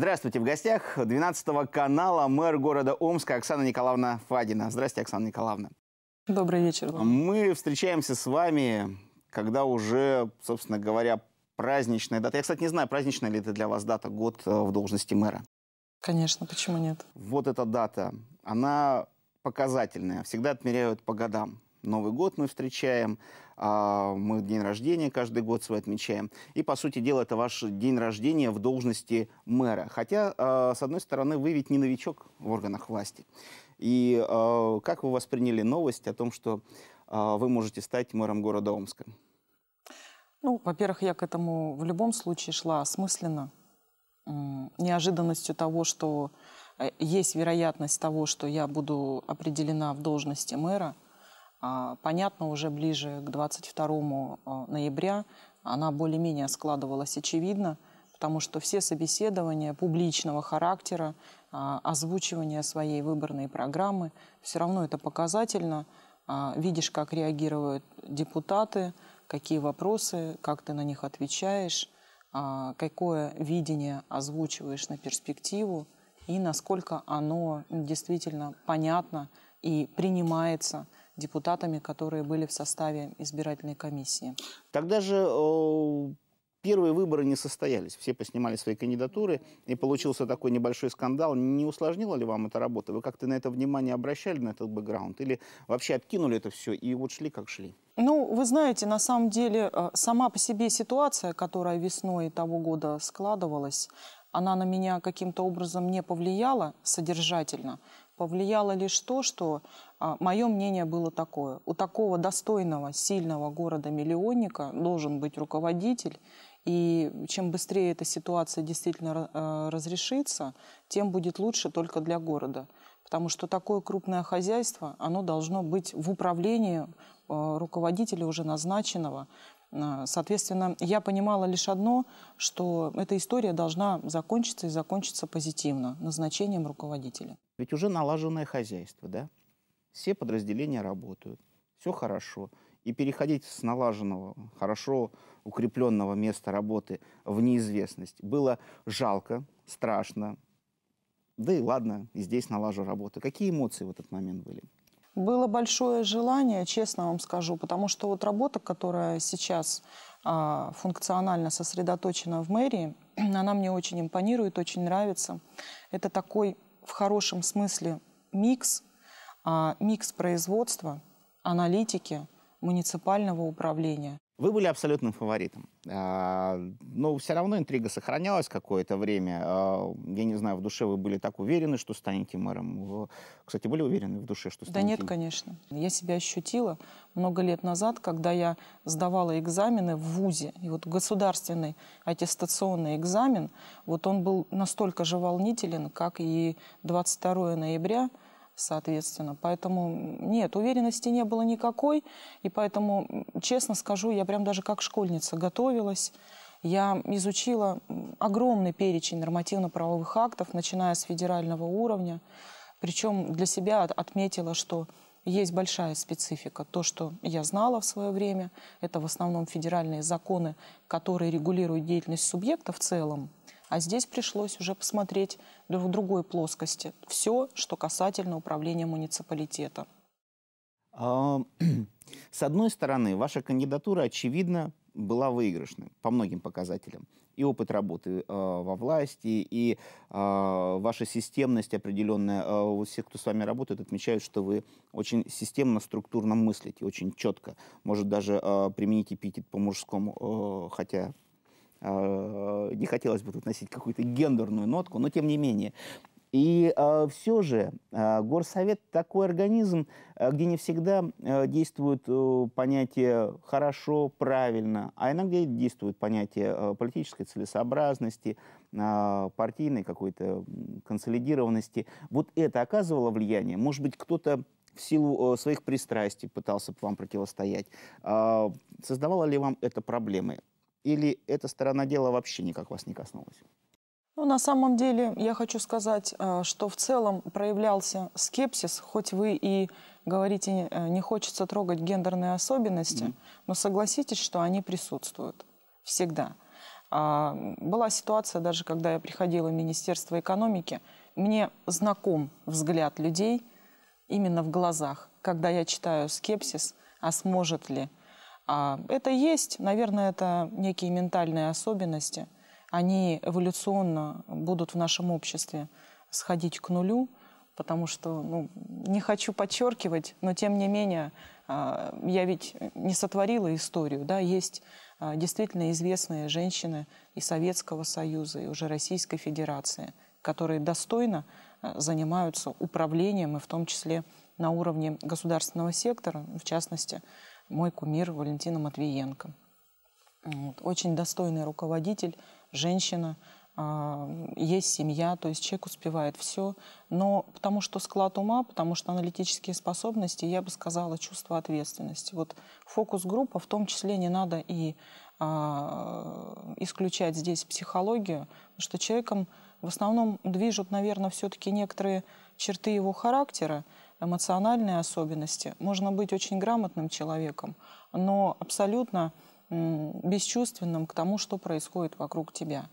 Здравствуйте. В гостях 12 канала мэр города Омска Оксана Николаевна Фадина. Здравствуйте, Оксана Николаевна. Добрый вечер. Мы встречаемся с вами, когда уже, собственно говоря, праздничная дата. Я, кстати, не знаю, праздничная ли это для вас дата, год э, в должности мэра. Конечно, почему нет? Вот эта дата, она показательная. Всегда отмеряют по годам. Новый год мы встречаем, а, мы день рождения каждый год свой отмечаем. И, по сути дела, это ваш день рождения в должности мэра. Хотя, а, с одной стороны, вы ведь не новичок в органах власти. И а, как вы восприняли новость о том, что вы можете стать мэром города Омска? Ну, во-первых, я к этому в любом случае шла осмысленно. Неожиданностью того, что э, есть вероятность того, что я буду определена в должности мэра – а, понятно, уже ближе к 22 а, ноября она более-менее складывалась очевидно, потому что все собеседования публичного характера, а, озвучивание своей выборной программы, все равно это показательно. Видишь, как реагируют депутаты, какие вопросы, как ты на них отвечаешь, какое видение озвучиваешь на перспективу и насколько оно действительно понятно и принимается – депутатами, которые были в составе избирательной комиссии. Тогда же о, первые выборы не состоялись, все поснимали свои кандидатуры, и получился такой небольшой скандал. Не усложнило ли вам эта работа? Вы как-то на это внимание обращали, на этот бэкграунд? Или вообще откинули это все и вот шли как шли? Ну, вы знаете, на самом деле, э, сама по себе ситуация, которая весной того года складывалась, она на меня каким-то образом не повлияла содержательно – повлияло лишь то, что а, мое мнение было такое. У такого достойного, сильного города-миллионника должен быть руководитель, и чем быстрее эта ситуация действительно а, разрешится, тем будет лучше только для города. Потому что такое крупное хозяйство, оно должно быть в управлении а, руководителя уже назначенного, Э, соответственно, я понимала лишь одно, что эта история должна закончиться и закончиться позитивно, назначением руководителя. Ведь уже налаженное хозяйство, да? Все подразделения работают, все хорошо. И переходить с налаженного, хорошо укрепленного места работы в неизвестность было жалко, страшно. Да и ладно, и здесь налажу работу. Какие эмоции в этот момент были? Было большое желание, честно вам скажу, потому что вот работа, которая сейчас а, функционально сосредоточена в мэрии, она мне очень импонирует, очень нравится. Это такой в хорошем смысле микс, а, микс производства, аналитики, муниципального управления. Вы были абсолютным фаворитом. А, но все равно интрига сохранялась какое-то время. А, я не знаю, в душе вы были так уверены, что станете мэром. Кстати, были уверены в душе, что станете? Да нет, конечно. Я себя ощутила много лет назад, когда я сдавала экзамены в ВУЗе. И вот государственный аттестационный экзамен, вот он был настолько же волнителен, как и 22 ноября – соответственно. Поэтому нет, уверенности не было никакой. И поэтому, честно скажу, я прям даже как школьница готовилась. Я изучила огромный перечень нормативно-правовых актов, начиная с федерального уровня. Причем для себя отметила, что есть большая специфика. То, что я знала в свое время, это в основном федеральные законы, которые регулируют деятельность субъекта в целом, а здесь пришлось уже посмотреть в другой плоскости все, что касательно управления муниципалитета. А, с одной стороны, ваша кандидатура, очевидно, была выигрышной по многим показателям. И опыт работы э, во власти, и э, ваша системность определенная. Э, все, кто с вами работает, отмечают, что вы очень системно, структурно мыслите, очень четко. Может даже э, применить эпитет по-мужскому, э, хотя Э, не хотелось бы тут носить какую-то гендерную нотку, но тем не менее. И э, все же э, горсовет такой организм, э, где не всегда э, действует э, понятие хорошо, правильно, а иногда действует понятие э, политической целесообразности, э, партийной какой-то консолидированности. Вот это оказывало влияние. Может быть, кто-то в силу э, своих пристрастий пытался вам противостоять. Э, создавало ли вам это проблемы? Или эта сторона дела вообще никак вас не коснулась? Ну, на самом деле, я хочу сказать, э, что в целом проявлялся скепсис, хоть вы и говорите, э, не хочется трогать гендерные особенности, mm-hmm. но согласитесь, что они присутствуют всегда. А, была ситуация, даже когда я приходила в Министерство экономики, мне знаком взгляд людей именно в глазах, когда я читаю скепсис, а сможет ли – а это есть, наверное, это некие ментальные особенности. Они эволюционно будут в нашем обществе сходить к нулю, потому что, ну, не хочу подчеркивать, но тем не менее, а, я ведь не сотворила историю, да, есть а, действительно известные женщины и Советского Союза, и уже Российской Федерации, которые достойно а, занимаются управлением, и в том числе на уровне государственного сектора, в частности, мой кумир Валентина Матвиенко. Вот. Очень достойный руководитель, женщина, а, есть семья, то есть человек успевает все. Но потому что склад ума, потому что аналитические способности, я бы сказала, чувство ответственности. Вот фокус-группа, в том числе не надо и а, исключать здесь психологию, потому что человеком в основном движут, наверное, все-таки некоторые черты его характера, эмоциональные особенности. Можно быть очень грамотным человеком, но абсолютно бесчувственным к тому, что происходит вокруг тебя.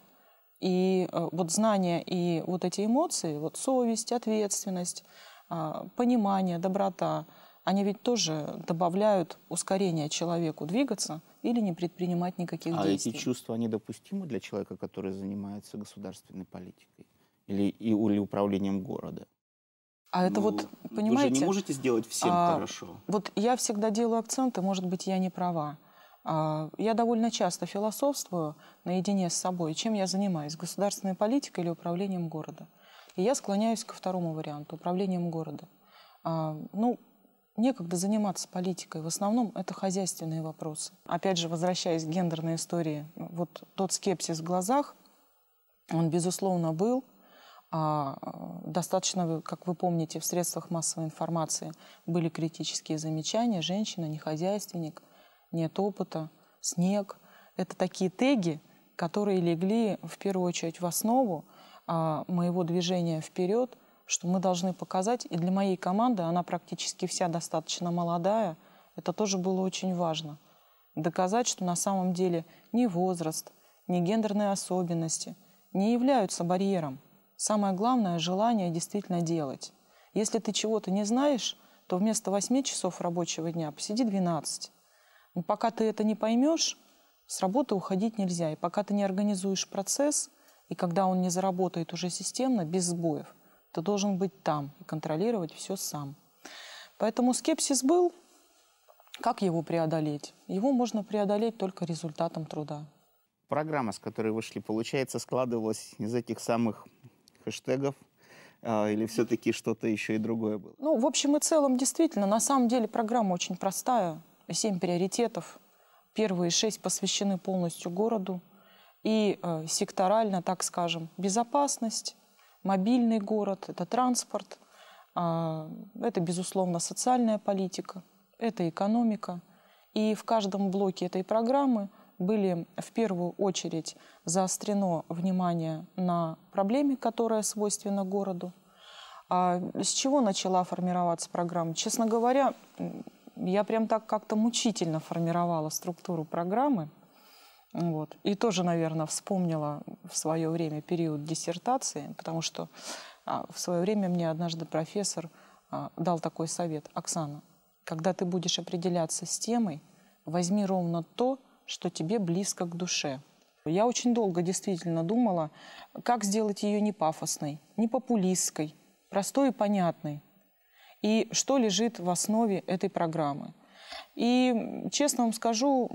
И э, вот знания и вот эти эмоции, вот совесть, ответственность, а, понимание, доброта, они ведь тоже добавляют ускорение человеку двигаться или не предпринимать никаких а действий. А эти чувства, они допустимы для человека, который занимается государственной политикой или, или управлением города? А это ну, вот, понимаете... Вы же не можете сделать всем а, хорошо. Вот я всегда делаю акценты, может быть, я не права. А, я довольно часто философствую наедине с собой. Чем я занимаюсь? Государственной политикой или управлением города? И я склоняюсь ко второму варианту – управлением города. А, ну, некогда заниматься политикой. В основном это хозяйственные вопросы. Опять же, возвращаясь к гендерной истории, вот тот скепсис в глазах, он, безусловно, был – а, достаточно, как вы помните, в средствах массовой информации были критические замечания. Женщина, не хозяйственник, нет опыта, снег. Это такие теги, которые легли в первую очередь в основу а, моего движения вперед, что мы должны показать. И для моей команды, она практически вся достаточно молодая, это тоже было очень важно. Доказать, что на самом деле ни возраст, ни гендерные особенности не являются барьером – Самое главное – желание действительно делать. Если ты чего-то не знаешь, то вместо 8 часов рабочего дня посиди 12. Но пока ты это не поймешь, с работы уходить нельзя. И пока ты не организуешь процесс, и когда он не заработает уже системно, без сбоев, ты должен быть там и контролировать все сам. Поэтому скепсис был. Как его преодолеть? Его можно преодолеть только результатом труда. Программа, с которой вышли, получается, складывалась из этих самых хэштегов, а, или все-таки что-то еще и другое было? Ну, в общем и целом, действительно, на самом деле программа очень простая. Семь приоритетов. Первые шесть посвящены полностью городу. И э, секторально, так скажем, безопасность, мобильный город, это транспорт, э, это, безусловно, социальная политика, это экономика. И в каждом блоке этой программы – были в первую очередь заострено внимание на проблеме, которая свойственна городу. А с чего начала формироваться программа? Честно говоря, я прям так как-то мучительно формировала структуру программы. Вот. И тоже, наверное, вспомнила в свое время период диссертации, потому что а, в свое время мне однажды профессор а, дал такой совет. «Оксана, когда ты будешь определяться с темой, возьми ровно то, что тебе близко к душе. Я очень долго действительно думала, как сделать ее не пафосной, не популистской, простой и понятной. И что лежит в основе этой программы. И, честно вам скажу,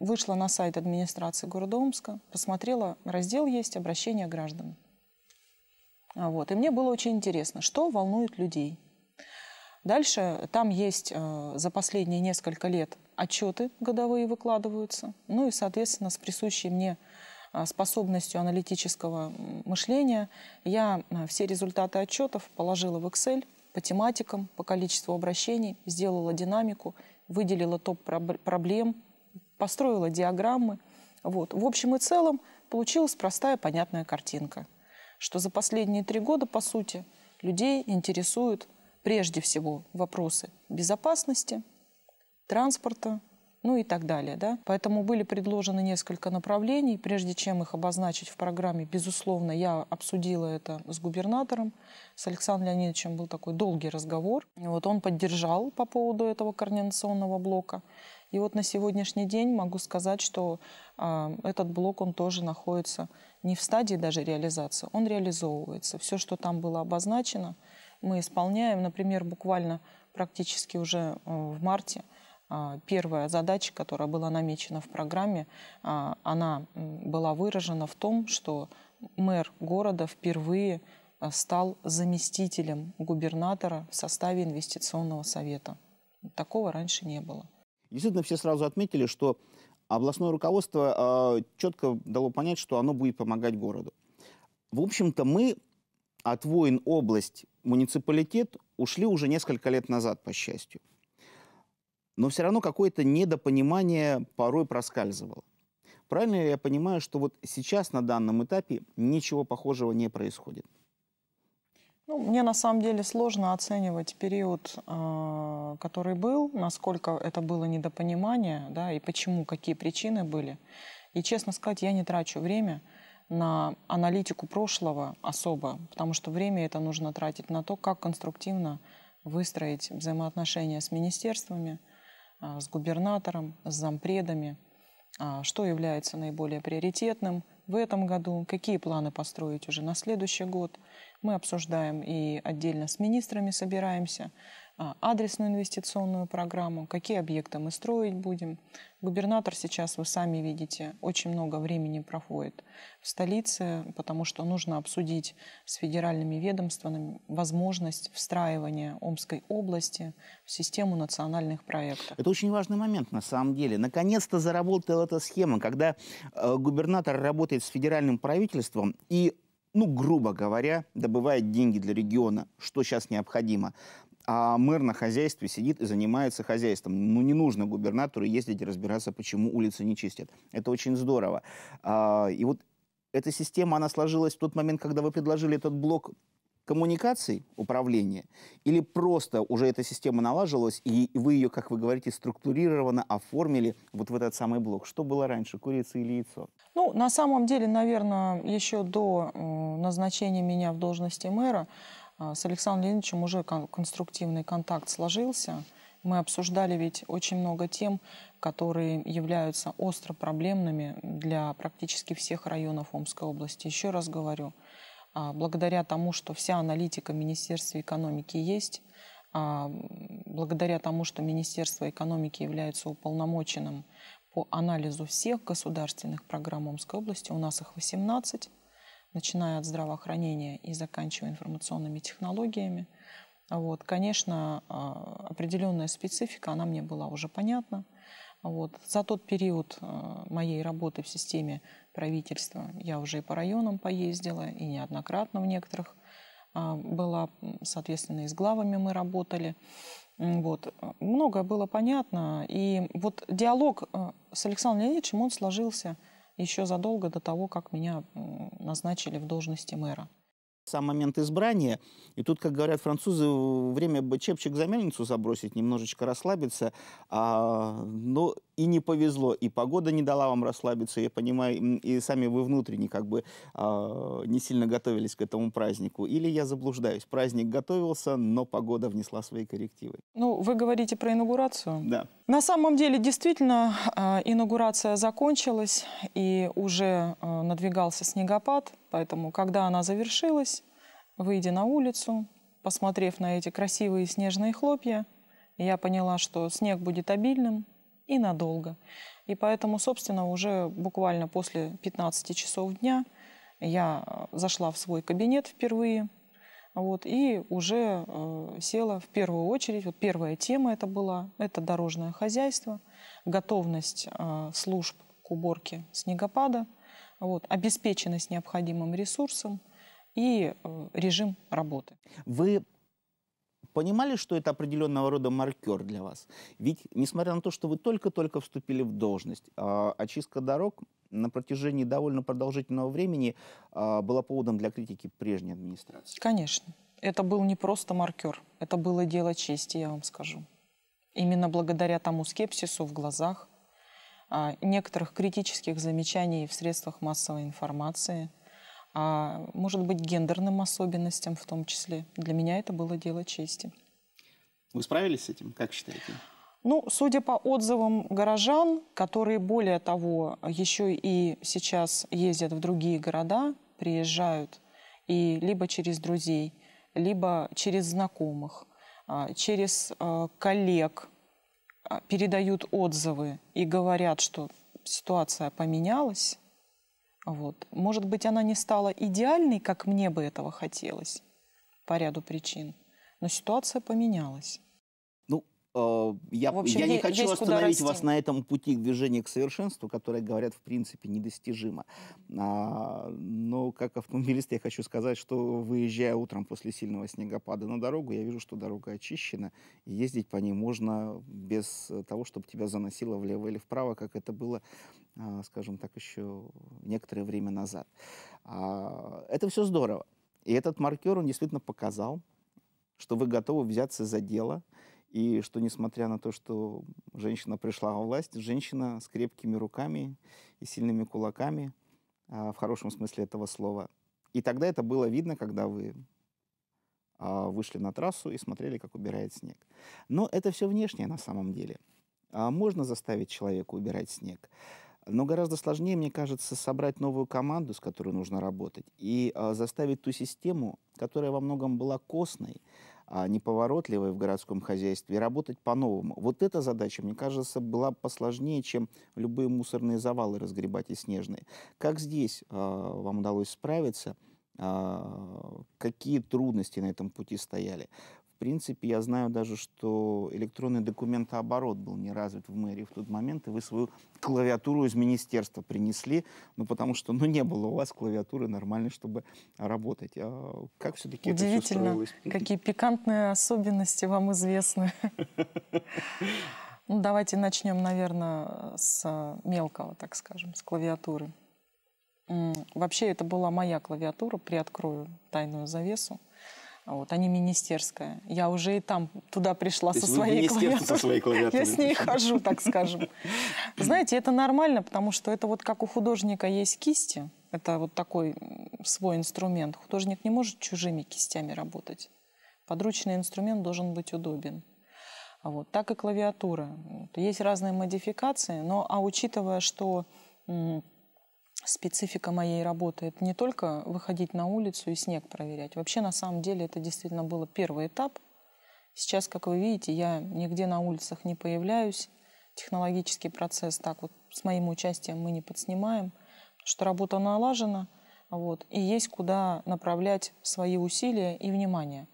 вышла на сайт администрации города Омска, посмотрела, раздел есть «Обращение граждан». А вот. И мне было очень интересно, что волнует людей. Дальше там есть э, за последние несколько лет отчеты годовые выкладываются, ну и, соответственно, с присущей мне а, способностью аналитического мышления я а, все результаты отчетов положила в Excel по тематикам, по количеству обращений, сделала динамику, выделила топ проблем, построила диаграммы. Вот. В общем и целом получилась простая, понятная картинка, что за последние три года, по сути, людей интересуют прежде всего вопросы безопасности – транспорта, ну и так далее. Да? Поэтому были предложены несколько направлений. Прежде чем их обозначить в программе, безусловно, я обсудила это с губернатором, с Александром Леонидовичем был такой долгий разговор. И вот он поддержал по поводу этого координационного блока. И вот на сегодняшний день могу сказать, что э, этот блок, он тоже находится не в стадии даже реализации, он реализовывается. Все, что там было обозначено, мы исполняем. Например, буквально практически уже э, в марте – а, первая задача, которая была намечена в программе, а, она была выражена в том, что мэр города впервые а, стал заместителем губернатора в составе инвестиционного совета. Такого раньше не было. Действительно, все сразу отметили, что областное руководство четко дало понять, что оно будет помогать городу. В общем-то, мы от войн область муниципалитет ушли уже несколько лет назад, по счастью но все равно какое-то недопонимание порой проскальзывало. Правильно ли я понимаю, что вот сейчас на данном этапе ничего похожего не происходит? Ну, мне на самом деле сложно оценивать период, а, который был, насколько это было недопонимание, да, и почему, какие причины были. И, честно сказать, я не трачу время на аналитику прошлого особо, потому что время это нужно тратить на то, как конструктивно выстроить взаимоотношения с министерствами, а, с губернатором, с зампредами, а, что является наиболее приоритетным в этом году, какие планы построить уже на следующий год. Мы обсуждаем и отдельно с министрами собираемся – а, адресную инвестиционную программу, какие объекты мы строить будем. Губернатор сейчас, вы сами видите, очень много времени проходит в столице, потому что нужно обсудить с федеральными ведомствами возможность встраивания Омской области в систему национальных проектов. Это очень важный момент на самом деле. Наконец-то заработала эта схема, когда э, губернатор работает с федеральным правительством и ну, грубо говоря, добывает деньги для региона, что сейчас необходимо а мэр на хозяйстве сидит и занимается хозяйством. Ну, не нужно губернатору ездить и разбираться, почему улицы не чистят. Это очень здорово. А, и вот эта система, она сложилась в тот момент, когда вы предложили этот блок коммуникаций, управления, или просто уже эта система налажилась и вы ее, как вы говорите, структурированно оформили вот в этот самый блок? Что было раньше, курица или яйцо? Ну, на самом деле, наверное, еще до назначения меня в должности мэра, а, с Александром Леонидовичем уже конструктивный контакт сложился. Мы обсуждали ведь очень много тем, которые являются остро проблемными для практически всех районов Омской области. Еще раз говорю, а, благодаря тому, что вся аналитика Министерства экономики есть, а, благодаря тому, что Министерство экономики является уполномоченным по анализу всех государственных программ Омской области, у нас их 18, начиная от здравоохранения и заканчивая информационными технологиями. Вот, конечно, а, определенная специфика, она мне была уже понятна. Вот. За тот период а, моей работы в системе правительства я уже и по районам поездила, и неоднократно в некоторых а, была, соответственно, и с главами мы работали. Вот. Многое было понятно. И вот диалог с Александром Леонидовичем, он сложился еще задолго до того, как меня назначили в должности мэра. Сам момент избрания, и тут, как говорят французы, время бы чепчик за мельницу забросить, немножечко расслабиться, а, но и не повезло, и погода не дала вам расслабиться, я понимаю, и сами вы внутренне как бы а, не сильно готовились к этому празднику. Или я заблуждаюсь, праздник готовился, но погода внесла свои коррективы. Ну, вы говорите про инаугурацию? Да. На самом деле, действительно, а, инаугурация закончилась, и уже а, надвигался снегопад, поэтому, когда она завершилась, выйдя на улицу, посмотрев на эти красивые снежные хлопья, я поняла, что снег будет обильным и надолго. И поэтому, собственно, уже буквально после 15 часов дня я а, зашла в свой кабинет впервые – вот, и уже э, села в первую очередь, вот первая тема это была, это дорожное хозяйство, готовность э, служб к уборке снегопада, вот, обеспеченность необходимым ресурсом и э, режим работы. Вы понимали, что это определенного рода маркер для вас? Ведь, несмотря на то, что вы только-только вступили в должность, а, очистка дорог на протяжении довольно продолжительного времени а, была поводом для критики прежней администрации. Конечно. Это был не просто маркер, это было дело чести, я вам скажу. Именно благодаря тому скепсису в глазах, а, некоторых критических замечаний в средствах массовой информации – а, может быть, гендерным особенностям в том числе. Для меня это было дело чести. Вы справились с этим, как считаете? Ну, судя по отзывам горожан, которые, более того, еще и сейчас ездят в другие города, приезжают, и либо через друзей, либо через знакомых, а, через а, коллег а, передают отзывы и говорят, что ситуация поменялась, вот. Может быть, она не стала идеальной, как мне бы этого хотелось, по ряду причин, но ситуация поменялась. Э, я, общем, я не хочу остановить вас на этом пути движения к совершенству, которое, говорят, в принципе, недостижимо. А, но как автомобилист я хочу сказать, что выезжая утром после сильного снегопада на дорогу, я вижу, что дорога очищена, и ездить по ней можно без того, чтобы тебя заносило влево или вправо, как это было, а, скажем так, еще некоторое время назад. А, это все здорово. И этот маркер, он действительно показал, что вы готовы взяться за дело, и что, несмотря на то, что женщина пришла во власть, женщина с крепкими руками и сильными кулаками, а, в хорошем смысле этого слова. И тогда это было видно, когда вы а, вышли на трассу и смотрели, как убирает снег. Но это все внешнее на самом деле. А, можно заставить человека убирать снег. Но гораздо сложнее, мне кажется, собрать новую команду, с которой нужно работать, и заставить ту систему, которая во многом была костной, а, неповоротливой в городском хозяйстве, и работать по-новому. Вот эта задача, мне кажется, была посложнее, чем любые мусорные завалы разгребать и снежные. Как здесь э, вам удалось справиться? Э, какие трудности на этом пути стояли? принципе, я знаю даже, что электронный документооборот был не развит в мэрии в тот момент, и вы свою клавиатуру из министерства принесли, ну, потому что, ну, не было у вас клавиатуры нормальной, чтобы работать. А как все-таки это все какие пикантные особенности вам известны. Ну, давайте начнем, наверное, с а, мелкого, так скажем, с клавиатуры. Вообще, это была моя клавиатура, приоткрою тайную завесу вот, а не министерская. Я уже и там туда пришла со своей, клавиатурой. со своей клавиатурой. Я с ней хожу, так скажем. Знаете, это нормально, потому что это вот как у художника есть кисти, это вот такой свой инструмент. Художник не может чужими кистями работать. Подручный инструмент должен быть удобен. А вот. Так и клавиатура. Есть разные модификации, но а учитывая, что специфика моей работы. Это не только выходить на улицу и снег проверять. Вообще, на самом деле, это действительно был первый этап. Сейчас, как вы видите, я нигде на улицах не появляюсь. Технологический процесс так вот с моим участием мы не подснимаем, что работа налажена, вот, и есть куда направлять свои усилия и внимание.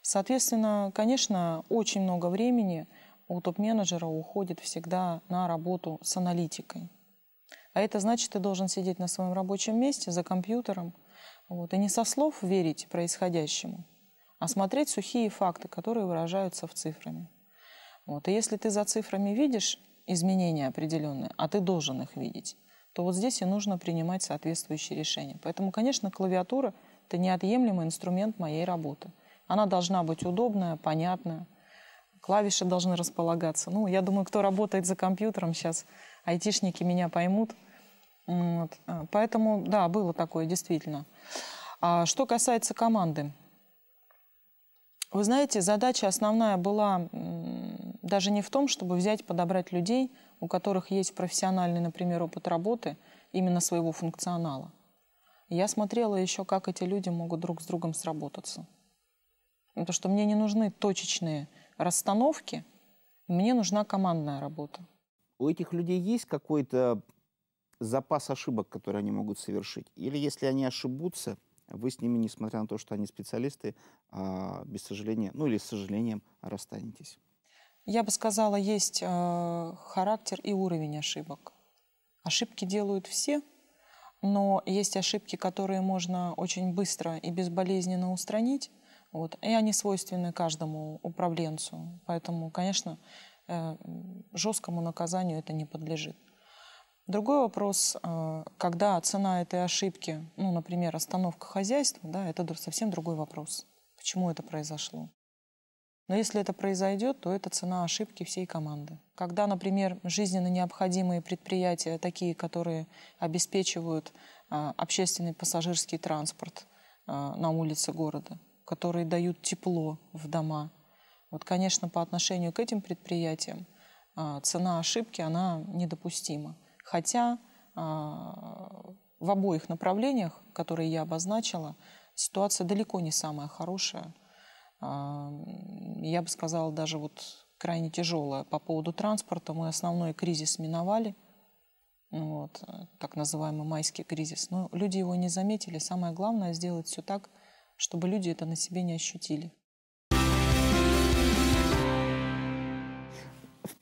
Соответственно, конечно, очень много времени у топ-менеджера уходит всегда на работу с аналитикой. А это значит, ты должен сидеть на своем рабочем месте за компьютером, вот, и не со слов верить происходящему, а смотреть сухие факты, которые выражаются в цифрами. Вот. И если ты за цифрами видишь изменения определенные, а ты должен их видеть, то вот здесь и нужно принимать соответствующие решения. Поэтому, конечно, клавиатура – это неотъемлемый инструмент моей работы. Она должна быть удобная, понятная, клавиши должны располагаться. Ну, я думаю, кто работает за компьютером сейчас – айтишники меня поймут. Вот. А, поэтому, да, было такое, действительно. А что касается команды. Вы знаете, задача основная была даже не в том, чтобы взять, подобрать людей, у которых есть профессиональный, например, опыт работы именно своего функционала. Я смотрела еще, как эти люди могут друг с другом сработаться. Потому что мне не нужны точечные расстановки, мне нужна командная работа у этих людей есть какой-то запас ошибок, которые они могут совершить? Или если они ошибутся, вы с ними, несмотря на то, что они специалисты, а, без сожаления, ну или с сожалением расстанетесь? Я бы сказала, есть а, характер и уровень ошибок. Ошибки делают все, но есть ошибки, которые можно очень быстро и безболезненно устранить. Вот. И они свойственны каждому управленцу. Поэтому, конечно, Э, жесткому наказанию это не подлежит. Другой вопрос, э, когда цена этой ошибки, ну, например, остановка хозяйства, да, это совсем другой вопрос. Почему это произошло? Но если это произойдет, то это цена ошибки всей команды. Когда, например, жизненно необходимые предприятия, такие, которые обеспечивают э, общественный пассажирский транспорт на улице города, которые дают тепло в дома, вот, конечно, по отношению к этим предприятиям а, цена ошибки, она недопустима. Хотя а, в обоих направлениях, которые я обозначила, ситуация далеко не самая хорошая. А, я бы сказала, даже вот крайне тяжелая. По поводу транспорта мы основной кризис миновали, ну вот, так называемый майский кризис. Но люди его не заметили. Самое главное сделать все так, чтобы люди это на себе не ощутили.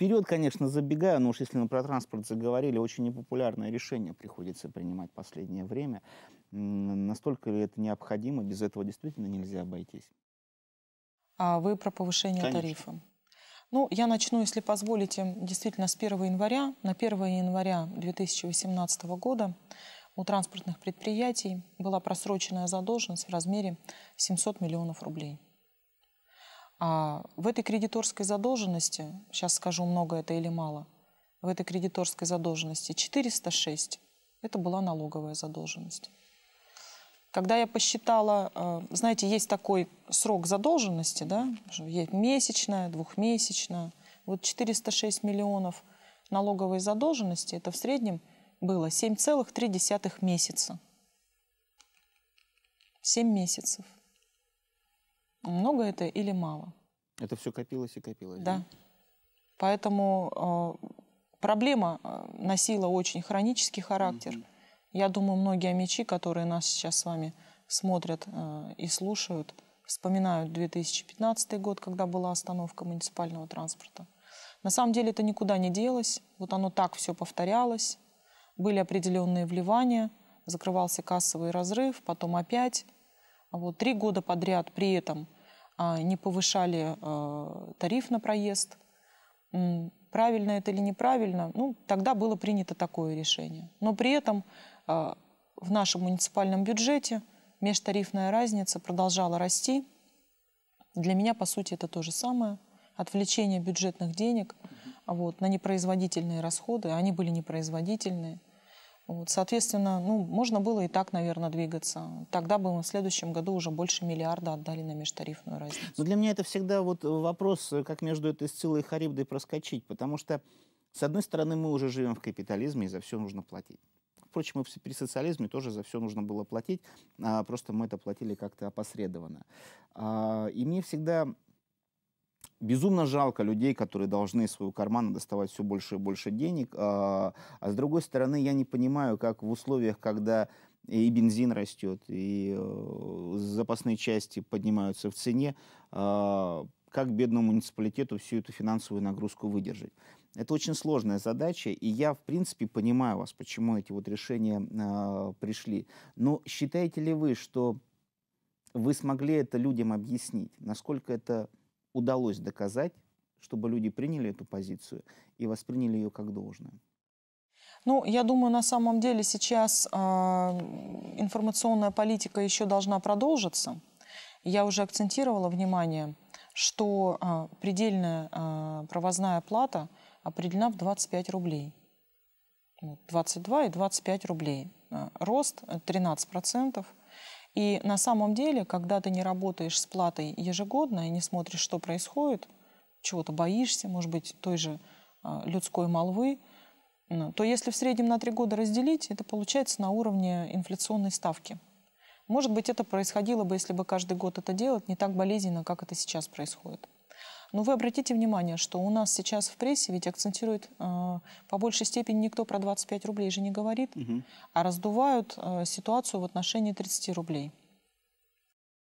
Вперед, конечно, забегаю, но уж если мы про транспорт заговорили, очень непопулярное решение приходится принимать в последнее время. Настолько ли это необходимо, без этого действительно нельзя обойтись. А вы про повышение конечно. тарифа. Ну, я начну, если позволите, действительно с 1 января. На 1 января 2018 года у транспортных предприятий была просроченная задолженность в размере 700 миллионов рублей. А в этой кредиторской задолженности, сейчас скажу, много это или мало, в этой кредиторской задолженности 406 – это была налоговая задолженность. Когда я посчитала, э, знаете, есть такой срок задолженности, да, месячная, двухмесячная. Вот 406 миллионов налоговой задолженности, это в среднем было 7,3 месяца. 7 месяцев. Много это или мало? Это все копилось и копилось. Да. да? Поэтому э, проблема э, носила очень хронический характер. Угу. Я думаю, многие амичи, которые нас сейчас с вами смотрят э, и слушают, вспоминают 2015 год, когда была остановка муниципального транспорта. На самом деле это никуда не делось. Вот оно так все повторялось. Были определенные вливания, закрывался кассовый разрыв, потом опять вот, три года подряд при этом а, не повышали э, тариф на проезд. Правильно это или неправильно, ну, тогда было принято такое решение. Но при этом э, в нашем муниципальном бюджете межтарифная разница продолжала расти. Для меня, по сути, это то же самое. Отвлечение бюджетных денег вот, на непроизводительные расходы, они были непроизводительные – вот, соответственно, ну, можно было и так, наверное, двигаться. Тогда бы мы в следующем году уже больше миллиарда отдали на межтарифную разницу. Но для меня это всегда вот вопрос, как между этой Сциллой и Харибдой проскочить, потому что, с одной стороны, мы уже живем в капитализме, и за все нужно платить. Впрочем, и при социализме тоже за все нужно было платить, а просто мы это платили как-то опосредованно. А, и мне всегда безумно жалко людей, которые должны из своего кармана доставать все больше и больше денег. А, а, с другой стороны, я не понимаю, как в условиях, когда и бензин растет, и э, запасные части поднимаются в цене, а, как бедному муниципалитету всю эту финансовую нагрузку выдержать. Это очень сложная задача, и я, в принципе, понимаю вас, почему эти вот решения а, пришли. Но считаете ли вы, что вы смогли это людям объяснить? Насколько это удалось доказать, чтобы люди приняли эту позицию и восприняли ее как должное. Ну, я думаю, на самом деле сейчас э, информационная политика еще должна продолжиться. Я уже акцентировала внимание, что э, предельная э, провозная плата определена в 25 рублей. 22 и 25 рублей. Рост 13 процентов – и на самом деле, когда ты не работаешь с платой ежегодно и не смотришь, что происходит, чего-то боишься, может быть, той же а, людской молвы, то если в среднем на три года разделить, это получается на уровне инфляционной ставки. Может быть, это происходило бы, если бы каждый год это делать, не так болезненно, как это сейчас происходит. Но ну, вы обратите внимание, что у нас сейчас в прессе ведь акцентирует э, по большей степени никто про 25 рублей же не говорит, угу. а раздувают э, ситуацию в отношении 30 рублей.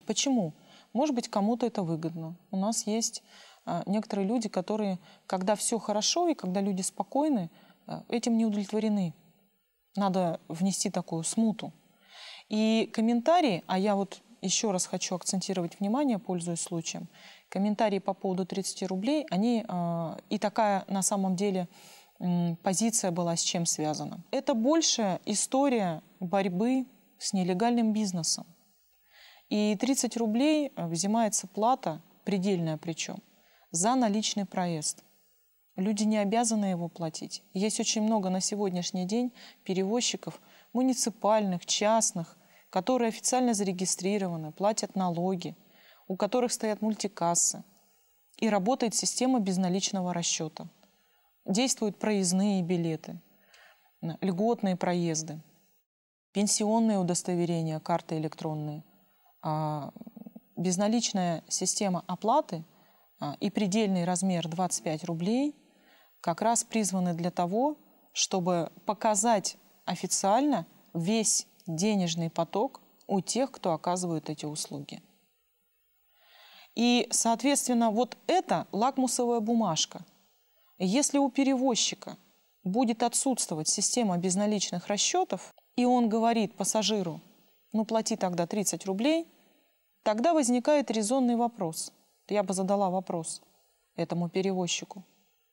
Почему? Может быть, кому-то это выгодно. У нас есть э, некоторые люди, которые, когда все хорошо и когда люди спокойны, э, этим не удовлетворены. Надо внести такую смуту. И комментарии, а я вот еще раз хочу акцентировать внимание, пользуясь случаем. Комментарии по поводу 30 рублей, они а, и такая на самом деле позиция была с чем связана. Это больше история борьбы с нелегальным бизнесом. И 30 рублей а, взимается плата, предельная причем, за наличный проезд. Люди не обязаны его платить. Есть очень много на сегодняшний день перевозчиков, муниципальных, частных, которые официально зарегистрированы, платят налоги, у которых стоят мультикассы, и работает система безналичного расчета. Действуют проездные билеты, льготные проезды, пенсионные удостоверения, карты электронные, а, безналичная система оплаты а, и предельный размер 25 рублей как раз призваны для того, чтобы показать официально весь денежный поток у тех, кто оказывает эти услуги. И, соответственно, вот это лакмусовая бумажка. Если у перевозчика будет отсутствовать система безналичных расчетов, и он говорит пассажиру, ну плати тогда 30 рублей, тогда возникает резонный вопрос. Я бы задала вопрос этому перевозчику.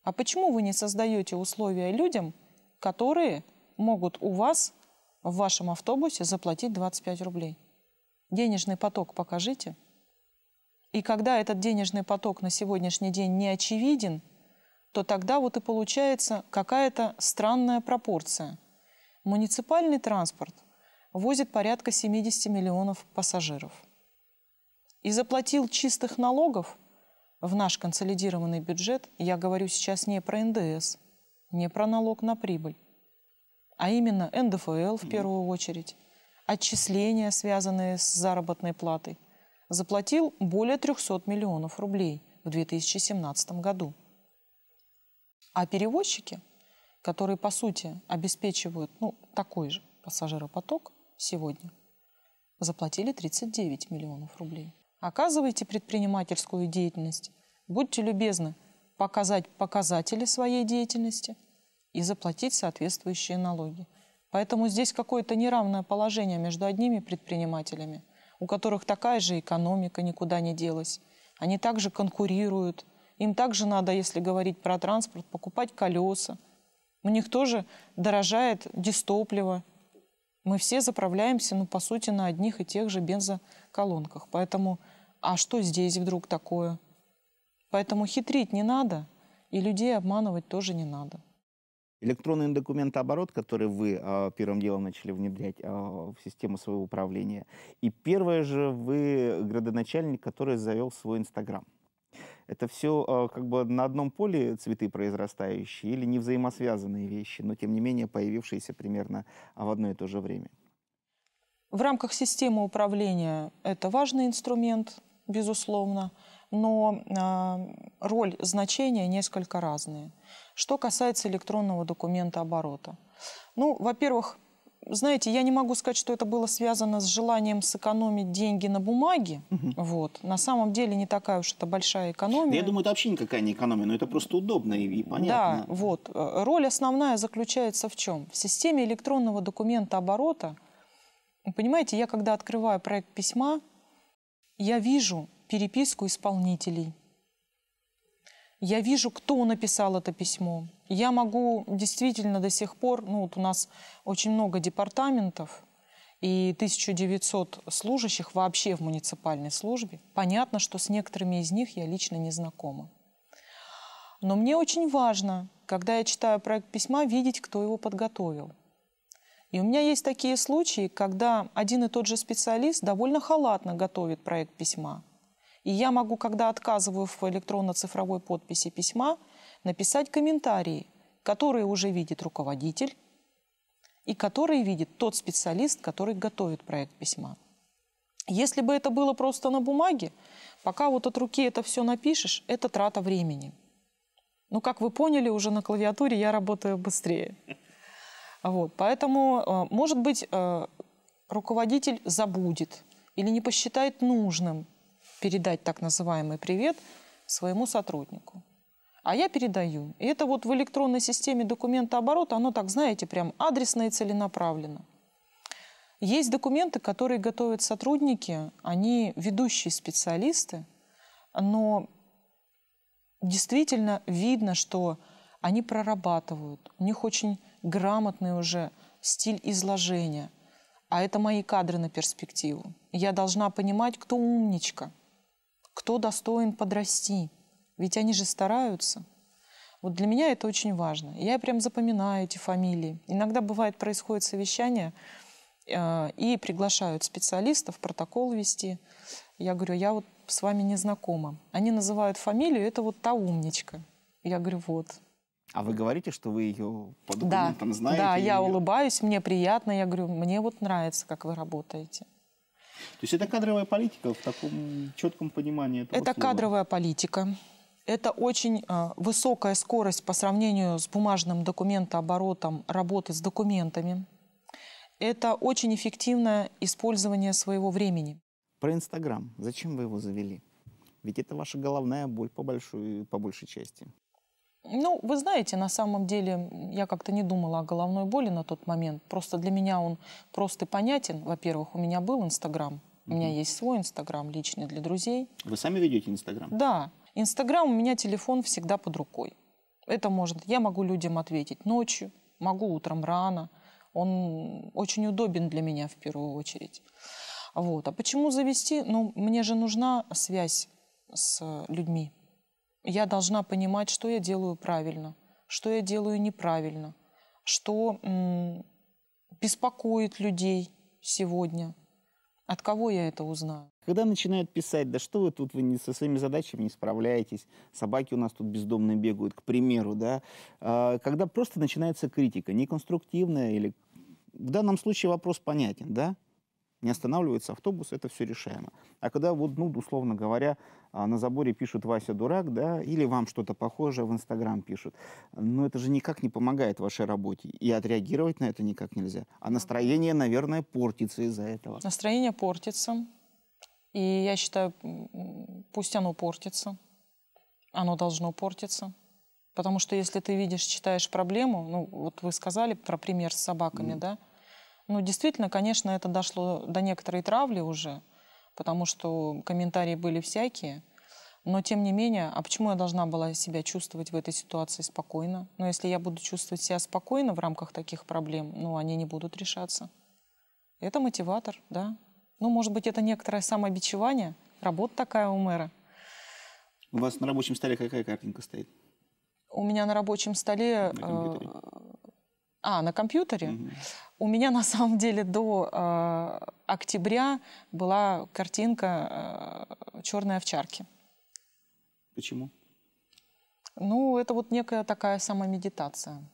А почему вы не создаете условия людям, которые могут у вас в вашем автобусе заплатить 25 рублей. Денежный поток покажите. И когда этот денежный поток на сегодняшний день не очевиден, то тогда вот и получается какая-то странная пропорция. Муниципальный транспорт возит порядка 70 миллионов пассажиров. И заплатил чистых налогов в наш консолидированный бюджет, я говорю сейчас не про НДС, не про налог на прибыль, а именно НДФЛ в первую очередь, отчисления, связанные с заработной платой, заплатил более 300 миллионов рублей в 2017 году. А перевозчики, которые по сути обеспечивают ну, такой же пассажиропоток сегодня, заплатили 39 миллионов рублей. Оказывайте предпринимательскую деятельность. Будьте любезны показать показатели своей деятельности – и заплатить соответствующие налоги. Поэтому здесь какое-то неравное положение между одними предпринимателями, у которых такая же экономика никуда не делась. Они также конкурируют. Им также надо, если говорить про транспорт, покупать колеса. У них тоже дорожает дистопливо. Мы все заправляемся, ну, по сути, на одних и тех же бензоколонках. Поэтому, а что здесь вдруг такое? Поэтому хитрить не надо, и людей обманывать тоже не надо. Электронный документооборот, который вы э, первым делом начали внедрять э, в систему своего управления. И первое же вы градоначальник, который завел свой Инстаграм. Это все э, а, как бы на одном поле цветы произрастающие или не взаимосвязанные вещи, но тем не менее появившиеся примерно в одно и то же время. В рамках системы управления это важный инструмент, безусловно но а, роль, значение несколько разные. Что касается электронного документа оборота. Ну, во-первых, знаете, я не могу сказать, что это было связано с желанием сэкономить деньги на бумаге. Угу. Вот. На самом деле не такая уж это большая экономия. Да, я думаю, это вообще никакая не экономия, но это просто удобно и, и понятно. Да, вот. Э, роль основная заключается в чем? В системе электронного документа оборота, понимаете, я когда открываю проект письма, я вижу переписку исполнителей. Я вижу, кто написал это письмо. Я могу действительно до сих пор, ну вот у нас очень много департаментов и 1900 служащих вообще в муниципальной службе. Понятно, что с некоторыми из них я лично не знакома. Но мне очень важно, когда я читаю проект письма, видеть, кто его подготовил. И у меня есть такие случаи, когда один и тот же специалист довольно халатно готовит проект письма. И я могу, когда отказываю в электронно-цифровой подписи письма, написать комментарии, которые уже видит руководитель и которые видит тот специалист, который готовит проект письма. Если бы это было просто на бумаге, пока вот от руки это все напишешь, это трата времени. Ну, как вы поняли, уже на клавиатуре я работаю быстрее. Вот, поэтому, э, может быть, э, руководитель забудет или не посчитает нужным передать так называемый привет своему сотруднику. А я передаю. И это вот в электронной системе документооборота, оно так, знаете, прям адресно и целенаправленно. Есть документы, которые готовят сотрудники, они ведущие специалисты, но действительно видно, что они прорабатывают, у них очень грамотный уже стиль изложения. А это мои кадры на перспективу. Я должна понимать, кто умничка – кто достоин подрасти. Ведь они же стараются. Вот для меня это очень важно. Я прям запоминаю эти фамилии. Иногда бывает, происходит совещание, э, и приглашают специалистов протокол вести. Я говорю, я вот с вами не знакома. Они называют фамилию, это вот та умничка. Я говорю, вот. А вы говорите, что вы ее по документам да, знаете? Да, я ее... улыбаюсь, мне приятно. Я говорю, мне вот нравится, как вы работаете. То есть это кадровая политика в таком четком понимании этого Это слова. кадровая политика. Это очень э, высокая скорость по сравнению с бумажным документооборотом работы с документами. Это очень эффективное использование своего времени. Про Инстаграм. Зачем вы его завели? Ведь это ваша головная боль по большой, по большей части. Ну, вы знаете, на самом деле я как-то не думала о головной боли на тот момент. Просто для меня он просто понятен. Во-первых, у меня был Инстаграм. У меня есть свой Инстаграм личный для друзей. Вы сами ведете Инстаграм? Да. Инстаграм у меня телефон всегда под рукой. Это может... Я могу людям ответить ночью, могу утром рано. Он очень удобен для меня в первую очередь. Вот. А почему завести? Ну, мне же нужна связь с людьми я должна понимать, что я делаю правильно, что я делаю неправильно, что беспокоит людей сегодня. От кого я это узнаю? Когда начинают писать, да что вы тут, вы не, со своими задачами не справляетесь, собаки у нас тут бездомные бегают, к примеру, да, а, когда просто начинается критика, неконструктивная или... В данном случае вопрос понятен, да? не останавливается автобус, это все решаемо. А когда вот, ну, условно говоря, а, на заборе пишут «Вася дурак», да, или вам что-то похожее в Инстаграм пишут, ну это же никак не помогает вашей работе, и отреагировать на это никак нельзя. А настроение, наверное, портится из-за этого. Настроение портится, и я считаю, пусть оно портится, оно должно портиться. Потому что если ты видишь, читаешь проблему, ну вот вы сказали про пример с собаками, mm. да, ну, действительно, конечно, это дошло до некоторой травли уже, потому что комментарии были всякие. Но, тем не менее, а почему я должна была себя чувствовать в этой ситуации спокойно? Но ну, если я буду чувствовать себя спокойно в рамках таких проблем, ну, они не будут решаться. Это мотиватор, да. Ну, может быть, это некоторое самобичевание. Работа такая у мэра. У вас на рабочем столе какая картинка стоит? У меня на рабочем столе на а, на компьютере? Угу. У меня на самом деле до э, октября была картинка э, а, черной овчарки. Почему? Ну, это вот некая такая самомедитация,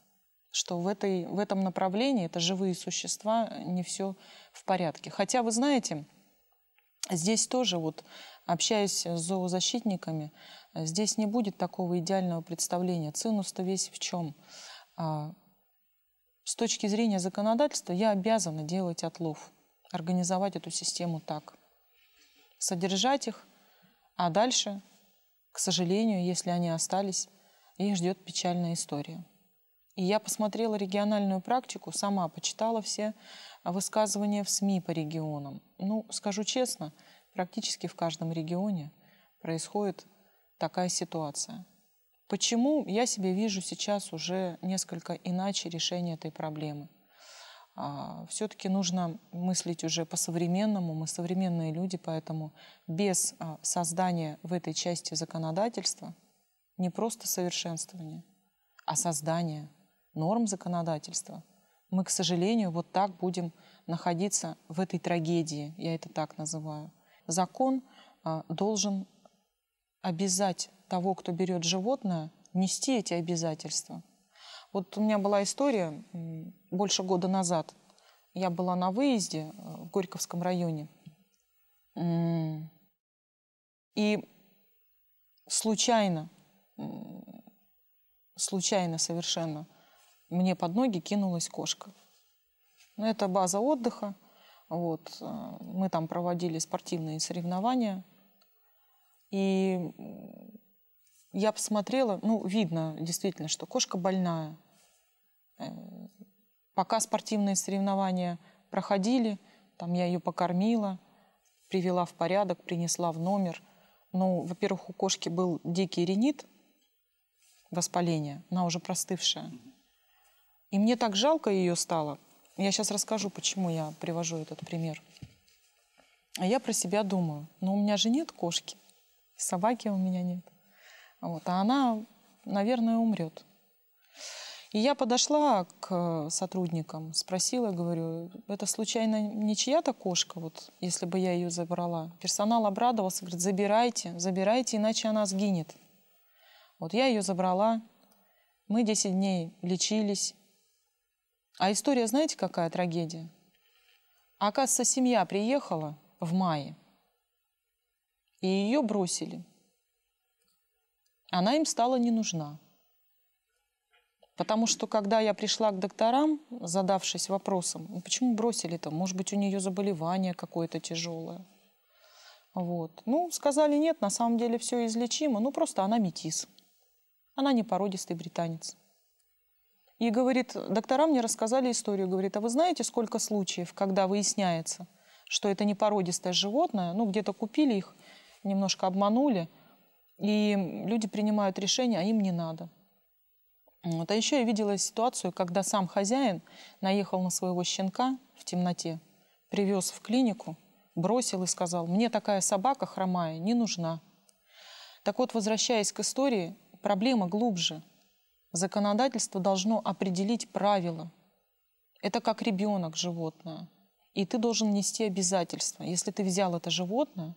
что в, этой, в этом направлении, это живые существа, не все в порядке. Хотя, вы знаете, здесь тоже, вот, общаясь с зоозащитниками, здесь не будет такого идеального представления. Цинус-то весь в чем? А, с точки зрения законодательства я обязана делать отлов, организовать эту систему так, содержать их, а дальше, к сожалению, если они остались, их ждет печальная история. И я посмотрела региональную практику, сама почитала все высказывания в СМИ по регионам. Ну, скажу честно, практически в каждом регионе происходит такая ситуация – Почему я себе вижу сейчас уже несколько иначе решение этой проблемы? А, Все-таки нужно мыслить уже по-современному, мы современные люди, поэтому без а, создания в этой части законодательства не просто совершенствование, а создание норм законодательства, мы, к сожалению, вот так будем находиться в этой трагедии, я это так называю. Закон а, должен обязать того, кто берет животное, нести эти обязательства. Вот у меня была история больше года назад. Я была на выезде э, в Горьковском районе. И случайно, случайно совершенно, мне под ноги кинулась кошка. Но ну, это база отдыха. Вот. Э, мы там проводили спортивные соревнования – и я посмотрела, ну, видно действительно, что кошка больная. Э, пока спортивные соревнования проходили, там я ее покормила, привела в порядок, принесла в номер. Ну, во-первых, у кошки был дикий ринит, воспаление, она уже простывшая. И мне так жалко ее стало. Я сейчас расскажу, почему я привожу этот пример. А я про себя думаю, но ну, у меня же нет кошки собаки у меня нет. Вот, а она, наверное, умрет. И я подошла к сотрудникам, спросила, говорю, это случайно не чья-то кошка, вот, если бы я ее забрала? Персонал обрадовался, говорит, забирайте, забирайте, иначе она сгинет. Вот я ее забрала, мы 10 дней лечились. А история, знаете, какая трагедия? Оказывается, семья приехала в мае – и ее бросили. Она им стала не нужна. Потому что, когда я пришла к докторам, задавшись вопросом, ну, почему бросили там, может быть, у нее заболевание какое-то тяжелое. Вот. Ну, сказали, нет, на самом деле все излечимо, ну, просто она метис. Она не породистый британец. И говорит, доктора мне рассказали историю, говорит, а вы знаете, сколько случаев, когда выясняется, что это не породистое животное, ну, где-то купили их, немножко обманули, и люди принимают решение, а им не надо. Вот. А еще я видела ситуацию, когда сам хозяин наехал на своего щенка в темноте, привез в клинику, бросил и сказал, мне такая собака хромая не нужна. Так вот, возвращаясь к истории, проблема глубже. Законодательство должно определить правила. Это как ребенок животное. И ты должен нести обязательства. Если ты взял это животное,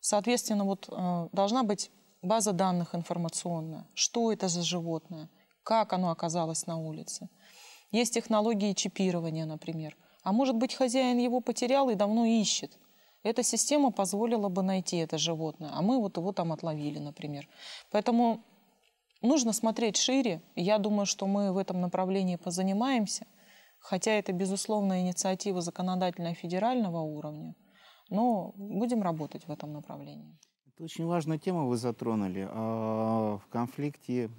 Соответственно, вот э, должна быть база данных информационная. Что это за животное? Как оно оказалось на улице? Есть технологии чипирования, например. А может быть, хозяин его потерял и давно ищет. Эта система позволила бы найти это животное, а мы вот его там отловили, например. Поэтому нужно смотреть шире. Я думаю, что мы в этом направлении позанимаемся, хотя это, безусловно, инициатива законодательно-федерального уровня. Но будем работать в этом направлении. Это очень важная тема вы затронули. А, в конфликте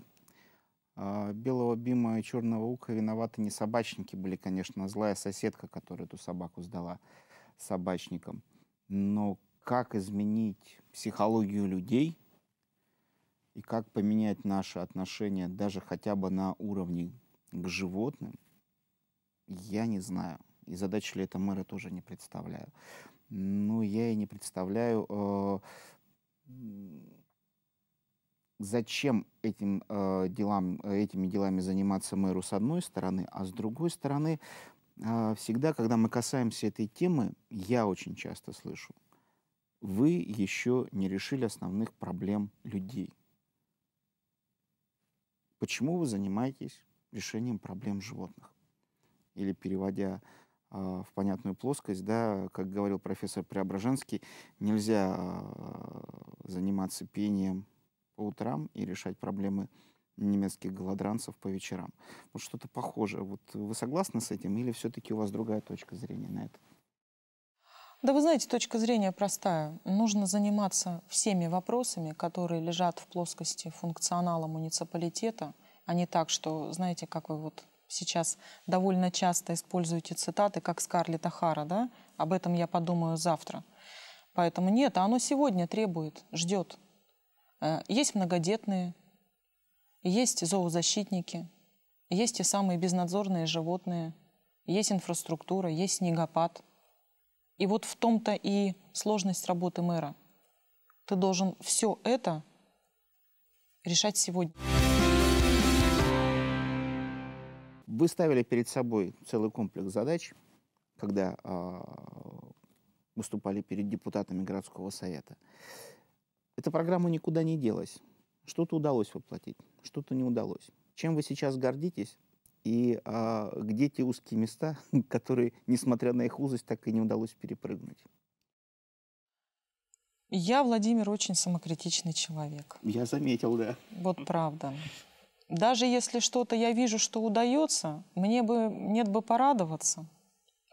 а, белого бима и черного уха виноваты не собачники были, конечно, злая соседка, которая эту собаку сдала собачникам. Но как изменить психологию людей и как поменять наши отношения даже хотя бы на уровне к животным, я не знаю. И задачи ли это мэра тоже не представляю ну, я и не представляю, э, зачем этим, э, делам, этими делами заниматься мэру с одной стороны, а с другой стороны, э, всегда, когда мы касаемся этой темы, я очень часто слышу, вы еще не решили основных проблем людей. Почему вы занимаетесь решением проблем животных? Или переводя а, в понятную плоскость, да, как говорил профессор Преображенский, нельзя а, заниматься пением по утрам и решать проблемы немецких голодранцев по вечерам. Вот что-то похожее. Вот вы согласны с этим или все-таки у вас другая точка зрения на это? Да вы знаете, точка зрения простая. Нужно заниматься всеми вопросами, которые лежат в плоскости функционала муниципалитета, а не так, что, знаете, как вы вот сейчас довольно часто используете цитаты, как Скарлетта Ахара, да? Об этом я подумаю завтра. Поэтому нет, а оно сегодня требует, ждет. Э, есть многодетные, есть зоозащитники, есть и самые безнадзорные животные, есть инфраструктура, есть снегопад. И вот в том-то и сложность работы мэра. Ты должен все это решать сегодня. Вы ставили перед собой целый комплекс задач, когда э, выступали перед депутатами городского совета. Эта программа никуда не делась. Что-то удалось воплотить, что-то не удалось. Чем вы сейчас гордитесь и э, где те узкие места, которые, несмотря на их узость, так и не удалось перепрыгнуть? Я, Владимир, очень самокритичный человек. Я заметил, да. Вот правда даже если что-то я вижу, что удается, мне бы нет бы порадоваться,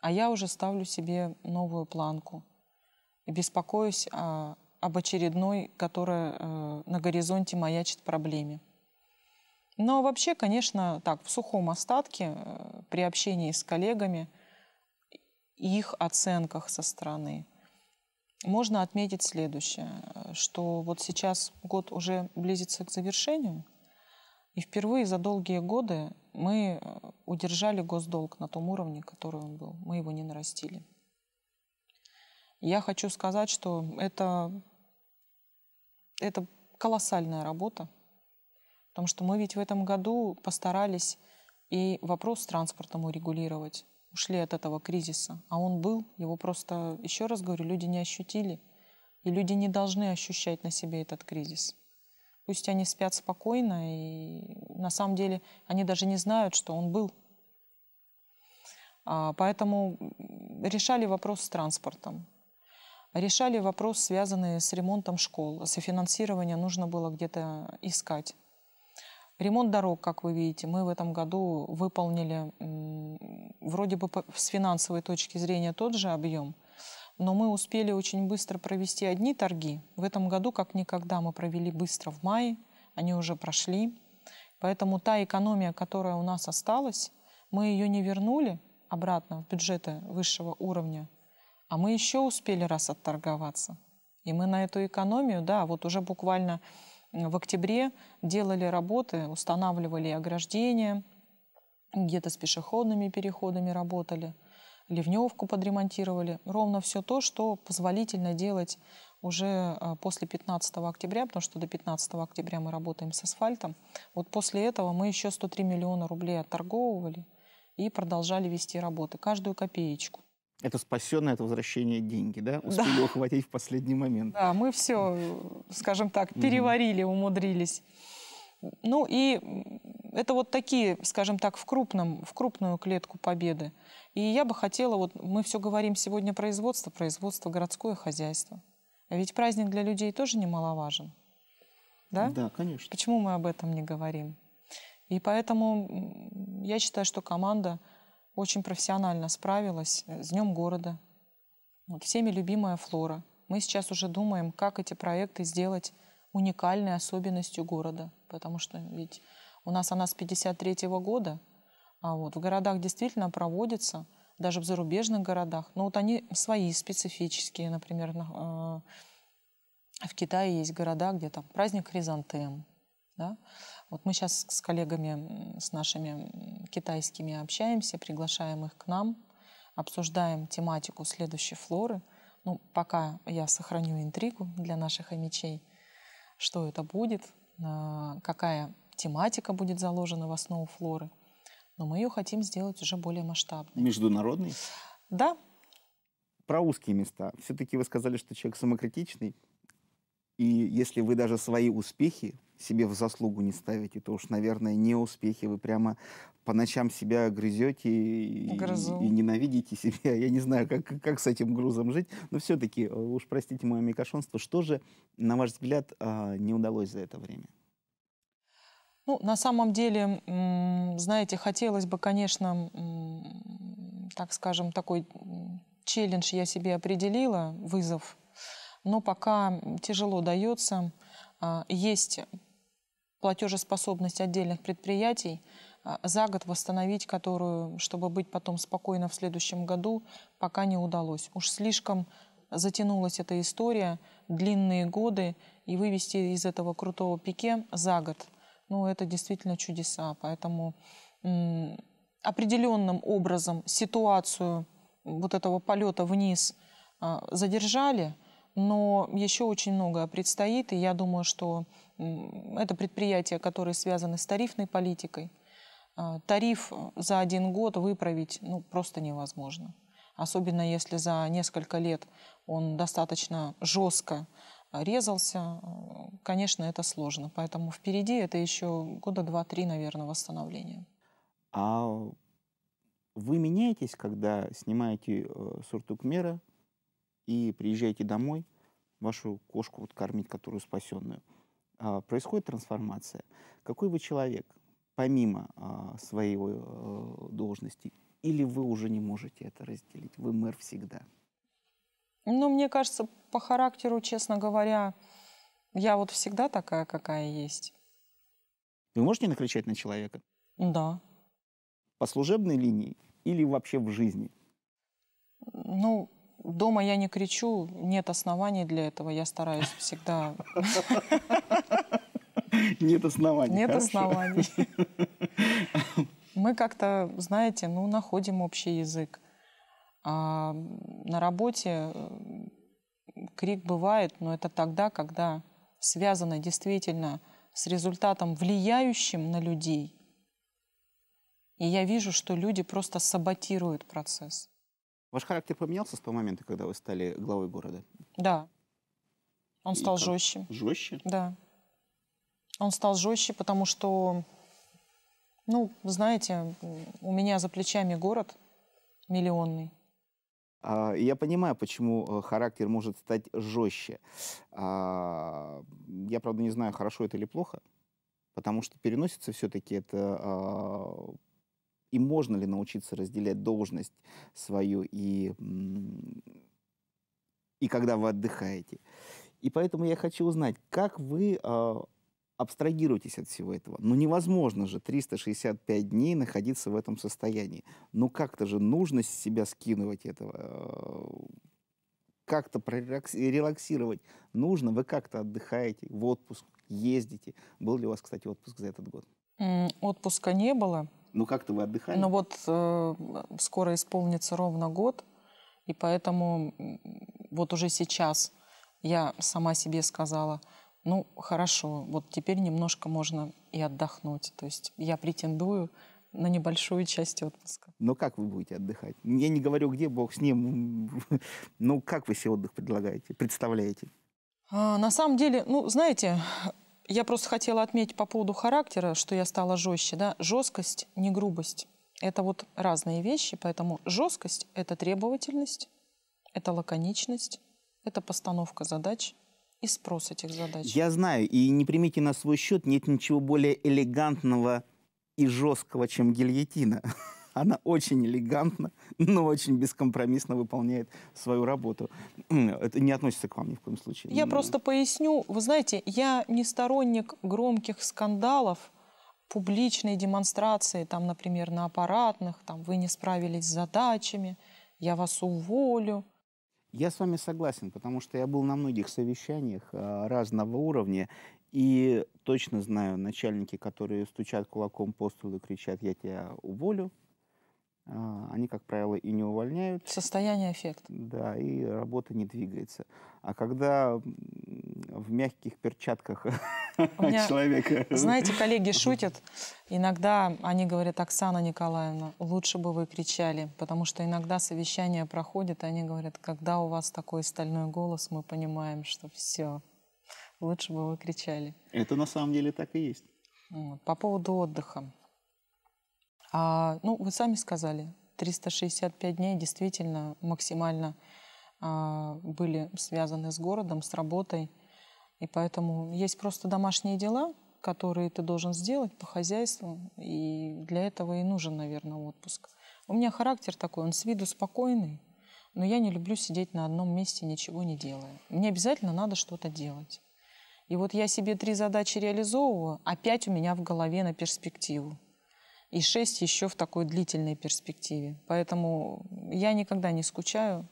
а я уже ставлю себе новую планку и беспокоюсь о, а, об очередной, которая э, на горизонте маячит проблеме. Но вообще, конечно, так, в сухом остатке, э, при общении с коллегами, их оценках со стороны, можно отметить следующее, что вот сейчас год уже близится к завершению – и впервые за долгие годы мы э, удержали госдолг на том уровне, который он был. Мы его не нарастили. Я хочу сказать, что это, это колоссальная работа, потому что мы ведь в этом году постарались и вопрос с транспортом урегулировать. Ушли от этого кризиса. А он был, его просто, еще раз говорю, люди не ощутили. И люди не должны ощущать на себе этот кризис. Пусть они спят спокойно, и на самом деле они даже не знают, что он был. А, поэтому решали вопрос с транспортом. Решали вопрос, связанный с ремонтом школ. Софинансирование нужно было где-то искать. Ремонт дорог, как вы видите, мы в этом году выполнили вроде бы с финансовой точки зрения тот же объем – но мы успели очень быстро провести одни торги. В этом году, как никогда, мы провели быстро в мае, они уже прошли. Поэтому та экономия, которая у нас осталась, мы ее не вернули обратно в бюджеты высшего уровня, а мы еще успели раз отторговаться. И мы на эту экономию, да, вот уже буквально в октябре делали работы, устанавливали ограждения, где-то с пешеходными переходами работали – ливневку подремонтировали. Ровно все то, что позволительно делать уже а, после 15 октября, потому что до 15 октября мы работаем с асфальтом. Вот после этого мы еще 103 миллиона рублей отторговывали и продолжали вести работы, каждую копеечку. Это спасенное, это возвращение деньги, да? Успели да. ухватить в последний момент. Да, мы все, скажем так, переварили, умудрились. Ну и это вот такие, скажем так, в, крупном, в крупную клетку победы. И я бы хотела, вот мы все говорим сегодня производство, производство, городское хозяйство. А ведь праздник для людей тоже немаловажен. Да? Да, конечно. Почему мы об этом не говорим? И поэтому я считаю, что команда очень профессионально справилась с Днем города. Вот, всеми любимая флора. Мы сейчас уже думаем, как эти проекты сделать уникальной особенностью города. Потому что ведь у нас она с 53 года, а вот в городах действительно проводится, даже в зарубежных городах. Но вот они свои специфические, например, на, э, в Китае есть города, где там праздник хризантем. Да? Вот мы сейчас с коллегами, с нашими китайскими общаемся, приглашаем их к нам, обсуждаем тематику следующей флоры. Ну, пока я сохраню интригу для наших амичей, что это будет, а, какая тематика будет заложена в основу флоры но мы ее хотим сделать уже более масштабной. Международной? Да. Про узкие места. Все-таки вы сказали, что человек самокритичный, и если вы даже свои успехи себе в заслугу не ставите, то уж, наверное, не успехи. Вы прямо по ночам себя грызете и, Грызу. и ненавидите себя. Я не знаю, как, как с этим грузом жить. Но все-таки, э, уж простите мое микошонство, что же, на ваш взгляд, а, не удалось за это время? Ну, на самом деле, знаете, хотелось бы, конечно, так скажем, такой челлендж я себе определила, вызов, но пока тяжело дается. А, есть платежеспособность отдельных предприятий, а, за год восстановить которую, чтобы быть потом спокойно в следующем году, пока не удалось. Уж слишком затянулась эта история, длинные годы, и вывести из этого крутого пике за год – ну, это действительно чудеса. Поэтому определенным образом ситуацию вот этого полета вниз а, задержали, но еще очень многое предстоит, и я думаю, что это предприятия, которые связаны с тарифной политикой, а, тариф за один год выправить ну, просто невозможно. Особенно если за несколько лет он достаточно жестко резался, э, конечно, это сложно. Поэтому впереди это еще года два-три, наверное, восстановления. А вы меняетесь, когда снимаете э, суртук мера и приезжаете домой, вашу кошку вот кормить, которую спасенную? Э, а, происходит трансформация. Какой вы человек, помимо э, своей э, должности? Или вы уже не можете это разделить? Вы мэр всегда. Ну, мне кажется, по характеру, честно говоря, я вот всегда такая, какая есть. Вы можете накричать на человека? Да. По служебной линии или вообще в жизни? Ну, дома я не кричу, нет оснований для этого, я стараюсь всегда... Нет оснований. Нет оснований. Мы как-то, знаете, ну, находим общий язык. А, на работе э, крик бывает, но это тогда, когда связано действительно с результатом, влияющим на людей. И я вижу, что люди просто саботируют процесс. Ваш характер поменялся с того момента, когда вы стали главой города? Да. Он стал И жестче. Жестче? Да. Он стал жестче, потому что, ну, знаете, у меня за плечами город миллионный. А, я понимаю, почему э, характер может стать жестче. А, я, правда, не знаю, хорошо это или плохо, потому что переносится все-таки это а, и можно ли научиться разделять должность свою и, и когда вы отдыхаете. И поэтому я хочу узнать, как вы абстрагируйтесь от всего этого. Ну невозможно же 365 дней находиться в этом состоянии. Ну как-то же нужно с себя скинуть этого, э, как-то релаксировать нужно. Вы как-то отдыхаете, в отпуск ездите. Был ли у вас, кстати, отпуск за этот год? Отпуска не было. Ну как-то вы отдыхали? Ну вот э, скоро исполнится ровно год, и поэтому вот уже сейчас я сама себе сказала – ну хорошо, вот теперь немножко можно и отдохнуть. То есть я претендую на небольшую часть отпуска. Но как вы будете отдыхать? Я не говорю, где бог с ним. Ну, как вы себе отдых предлагаете, представляете? А, на самом деле, ну, знаете, я просто хотела отметить по поводу характера, что я стала жестче, да, жесткость, не грубость. Это вот разные вещи, поэтому жесткость – это требовательность, это лаконичность, это постановка задач – и спрос этих задач. Я знаю, и не примите на свой счет, нет ничего более элегантного и жесткого, чем гильотина. Она очень элегантно, но очень бескомпромиссно выполняет свою работу. Это не относится к вам ни в коем случае. Я просто поясню. Вы знаете, я не сторонник громких скандалов, публичной демонстрации, там, например, на аппаратных, там, вы не справились с задачами, я вас уволю – я с вами согласен, потому что я был на многих совещаниях а, разного уровня, и точно знаю начальники, которые стучат кулаком по столу и кричат «я тебя уволю», а, они, как правило, и не увольняют. Состояние эффекта. Да, и работа не двигается. А когда в мягких перчатках меня, человека. Знаете, коллеги шутят. Иногда они говорят, Оксана Николаевна, лучше бы вы кричали, потому что иногда совещание проходит, и они говорят, когда у вас такой стальной голос, мы понимаем, что все, лучше бы вы кричали. Это на самом деле так и есть. По поводу отдыха. А, ну, вы сами сказали, 365 дней действительно максимально а, были связаны с городом, с работой. И поэтому есть просто домашние дела, которые ты должен сделать по хозяйству, и для этого и нужен, наверное, отпуск. У меня характер такой, он с виду спокойный, но я не люблю сидеть на одном месте, ничего не делая. Мне обязательно надо что-то делать. И вот я себе три задачи реализовываю, а пять у меня в голове на перспективу. И шесть еще в такой длительной перспективе. Поэтому я никогда не скучаю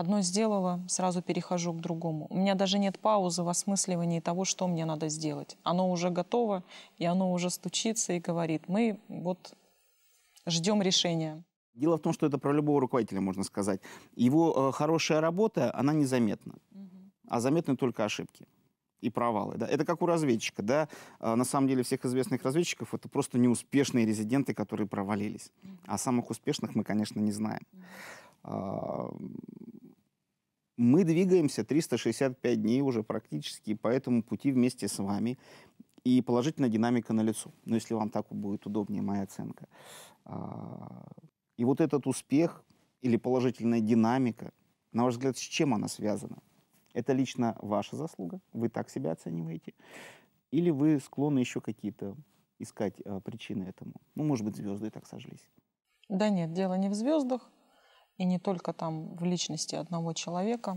Одно сделала, сразу перехожу к другому. У меня даже нет паузы в осмысливании того, что мне надо сделать. Оно уже готово, и оно уже стучится и говорит, мы вот ждем решения. Дело в том, что это про любого руководителя можно сказать. Его э, хорошая работа, она незаметна. Угу. А заметны только ошибки и провалы. Да? Это как у разведчика. Да? А, на самом деле всех известных разведчиков это просто неуспешные резиденты, которые провалились. А самых успешных мы, конечно, не знаем. А, мы двигаемся 365 дней уже практически по этому пути вместе с вами. И положительная динамика на лицо. Но ну, если вам так будет удобнее, моя оценка. А, и вот этот успех или положительная динамика, на ваш взгляд, с чем она связана? Это лично ваша заслуга? Вы так себя оцениваете? Или вы склонны еще какие-то искать а, причины этому? Ну, может быть, звезды так сожлись? Да нет, дело не в звездах и не только там в личности одного человека.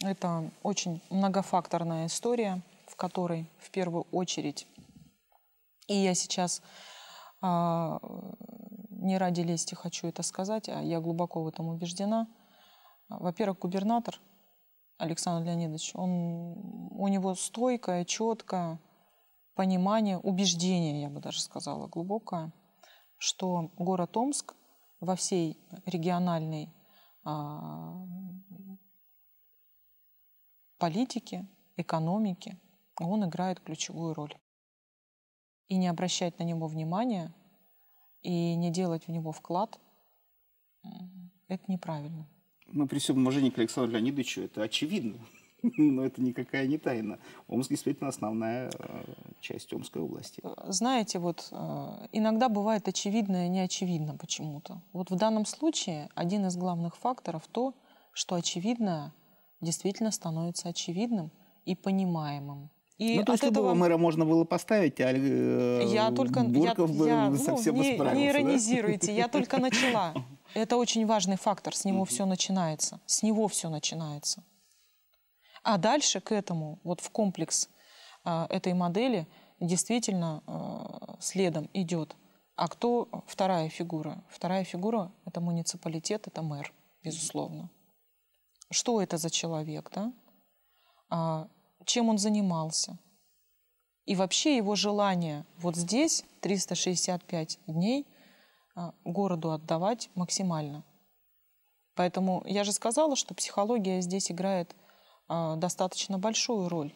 Это очень многофакторная история, в которой в первую очередь, и я сейчас а, не ради лести хочу это сказать, а я глубоко в этом убеждена. Во-первых, губернатор Александр Леонидович, он, у него стойкое, четкое понимание, убеждение, я бы даже сказала, глубокое, что город Омск – во всей региональной а, политике, экономике, он играет ключевую роль. И не обращать на него внимания, и не делать в него вклад, это неправильно. Мы при всем уважении к Александру Леонидовичу, это очевидно. но это никакая не тайна. Омск действительно основная э, часть Омской области. Э, знаете, вот э, иногда бывает очевидное неочевидно почему-то. Вот в данном случае один из главных факторов то, что очевидное действительно становится очевидным и понимаемым. И ну, то есть этого... любого мэра можно было поставить, а я только, Бурков я, бы я, ну, совсем ну, не, справился. Не иронизируйте, да? я только начала. Это очень важный фактор, с него все начинается. С него все начинается. А дальше к этому, вот в комплекс а, этой модели, действительно а, следом идет. А кто вторая фигура? Вторая фигура – это муниципалитет, это мэр, безусловно. Что это за человек, да? А, чем он занимался? И вообще его желание вот здесь 365 дней а, городу отдавать максимально. Поэтому я же сказала, что психология здесь играет – а, достаточно большую роль.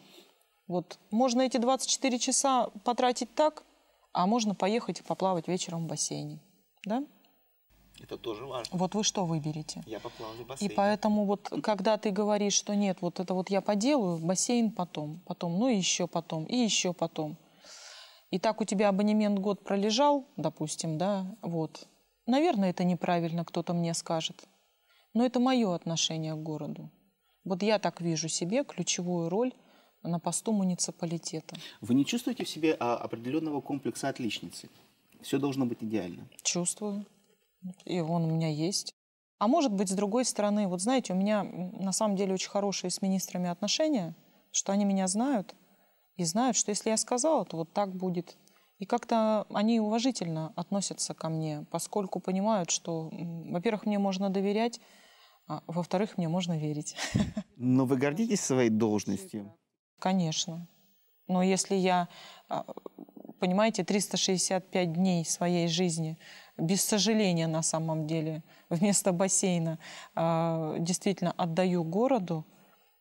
Вот можно эти 24 часа потратить так, а можно поехать и поплавать вечером в бассейне. Да? Это тоже важно. Вот вы что выберете? Я поплаваю в бассейне. И поэтому вот когда ты говоришь, что нет, вот это вот я поделаю, бассейн потом, потом, ну и еще потом, и еще потом. И так у тебя абонемент год пролежал, допустим, да, вот. Наверное, это неправильно, кто-то мне скажет. Но это мое отношение к городу. Вот я так вижу себе ключевую роль на посту муниципалитета. Вы не чувствуете в себе а, определенного комплекса отличницы? Все должно быть идеально. Чувствую. И он у меня есть. А может быть, с другой стороны, вот знаете, у меня на самом деле очень хорошие с министрами отношения, что они меня знают и знают, что если я сказала, то вот так будет. И как-то они уважительно относятся ко мне, поскольку понимают, что, во-первых, мне можно доверять, а, во-вторых, мне можно верить. Но вы гордитесь своей должностью? Конечно. Но если я, а, понимаете, 365 дней своей жизни без сожаления на самом деле вместо бассейна а, действительно отдаю городу,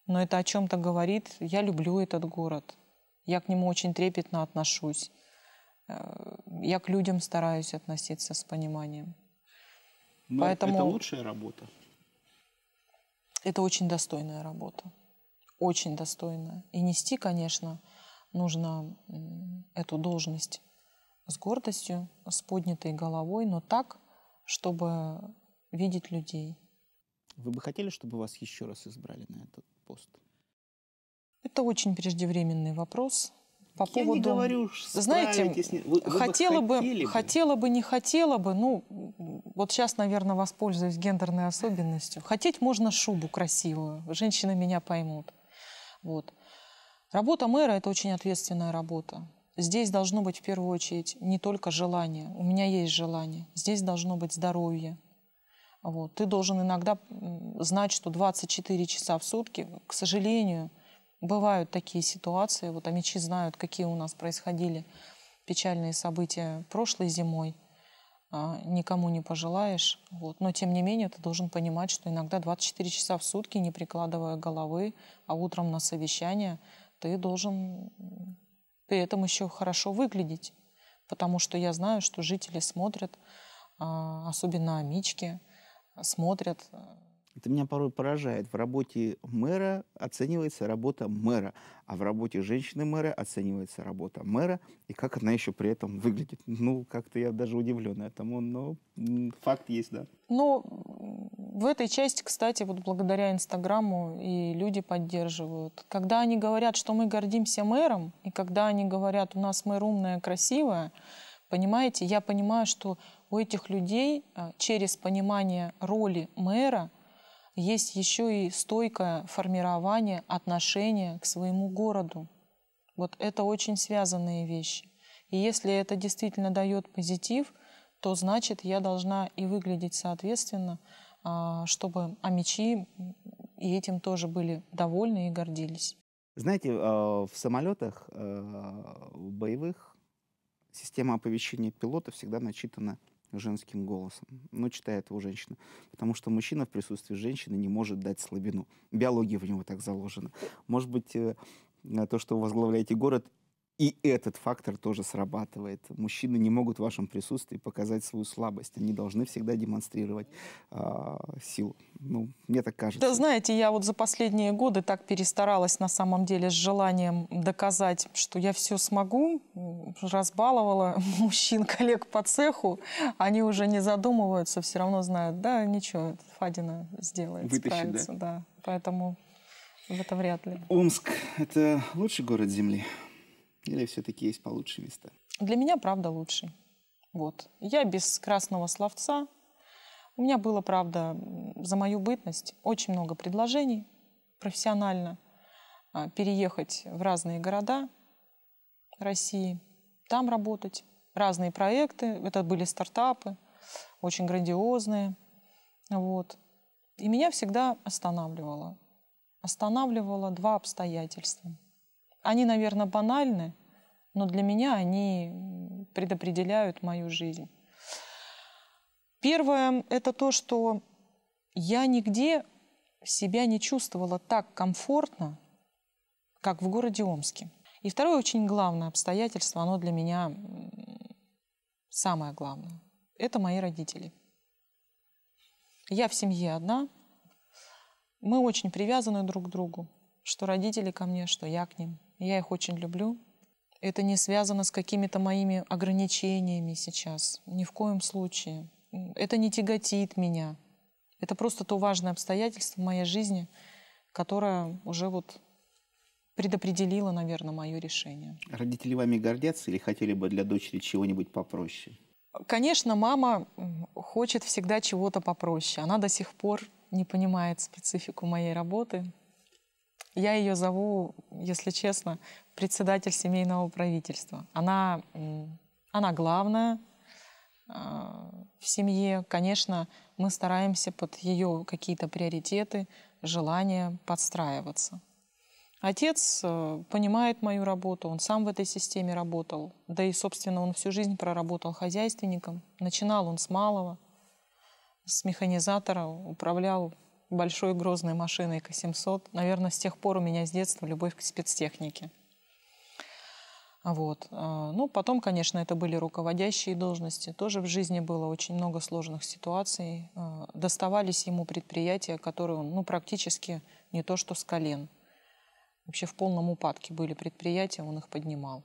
но это о чем-то говорит. Я люблю этот город. Я к нему очень трепетно отношусь. Э, я к людям стараюсь относиться с пониманием. Но Поэтому... это лучшая работа. Это очень достойная работа. Очень достойная. И нести, конечно, нужно эту должность с гордостью, с поднятой головой, но так, чтобы видеть людей. Вы бы хотели, чтобы вас еще раз избрали на этот пост? Это очень преждевременный вопрос. По Я поводу, не говорю, знаете, вы, вы хотела бы, хотела бы, не хотела бы, ну вот сейчас, наверное, воспользуюсь гендерной особенностью. Хотеть можно шубу красивую, женщины меня поймут. Вот. Работа мэра – это очень ответственная работа. Здесь должно быть в первую очередь не только желание. У меня есть желание. Здесь должно быть здоровье. Вот. Ты должен иногда знать, что 24 часа в сутки, к сожалению, бывают такие ситуации. Вот амичи знают, какие у нас происходили печальные события прошлой зимой – а, никому не пожелаешь. Вот. Но, тем не менее, ты должен понимать, что иногда 24 часа в сутки, не прикладывая головы, а утром на совещание, ты должен при этом еще хорошо выглядеть. Потому что я знаю, что жители смотрят, а, особенно амички, смотрят а, это меня порой поражает. В работе мэра оценивается работа мэра, а в работе женщины-мэра оценивается работа мэра, и как она еще при этом выглядит. Ну, как-то я даже удивлен этому, но факт есть, да. Ну, в этой части, кстати, вот благодаря Инстаграму и люди поддерживают. Когда они говорят, что мы гордимся мэром, и когда они говорят, у нас мэр умная, красивая, понимаете, я понимаю, что у этих людей а, через понимание роли мэра – есть еще и стойкое формирование отношения к своему городу. Вот это очень связанные вещи. И если это действительно дает позитив, то значит я должна и выглядеть соответственно, а, чтобы амичи и этим тоже были довольны и гордились. Знаете, а, в самолетах а, в боевых система оповещения пилота всегда начитана женским голосом. Но читает его женщина. Потому что мужчина в присутствии женщины не может дать слабину. Биология в него так заложена. Может быть, э, то, что вы возглавляете город, и этот фактор тоже срабатывает. Мужчины не могут в вашем присутствии показать свою слабость. Они должны всегда демонстрировать э, силу. Ну, мне так кажется. Да, знаете, я вот за последние годы так перестаралась на самом деле с желанием доказать, что я все смогу. Разбаловала мужчин, коллег по цеху. Они уже не задумываются, все равно знают, да, ничего, Фадина сделает, Вытащит, справится. Да? да, поэтому это вряд ли. Омск – это лучший город Земли? Или все-таки есть получше места? Для меня правда лучший. Вот. Я без красного словца. У меня было, правда, за мою бытность очень много предложений профессионально а, переехать в разные города России, там работать. Разные проекты, это были стартапы, очень грандиозные. Вот. И меня всегда останавливало. Останавливало два обстоятельства. Они, наверное, банальны, но для меня они предопределяют мою жизнь. Первое – это то, что я нигде себя не чувствовала так комфортно, как в городе Омске. И второе очень главное обстоятельство, оно для меня самое главное. Это мои родители. Я в семье одна. Мы очень привязаны друг к другу. Что родители ко мне, что я к ним. Я их очень люблю. Это не связано с какими-то моими ограничениями сейчас. Ни в коем случае. Это не тяготит меня. Это просто то важное обстоятельство в моей жизни, которое уже вот предопределило, наверное, мое решение. Родители вами гордятся или хотели бы для дочери чего-нибудь попроще? Конечно, мама хочет всегда чего-то попроще. Она до сих пор не понимает специфику моей работы, я ее зову, если честно, председатель семейного правительства. Она, она главная а, в семье. Конечно, мы стараемся под ее какие-то приоритеты, желания подстраиваться. Отец э, понимает мою работу, он сам в этой системе работал. Да и, собственно, он всю жизнь проработал хозяйственником. Начинал он с малого, с механизатора, управлял большой грозной машиной К-700. Наверное, с тех пор у меня с детства любовь к спецтехнике. Вот. А, ну, потом, конечно, это были руководящие должности. Тоже в жизни было очень много сложных ситуаций. А, доставались ему предприятия, которые он, ну, практически не то что с колен. Вообще в полном упадке были предприятия, он их поднимал.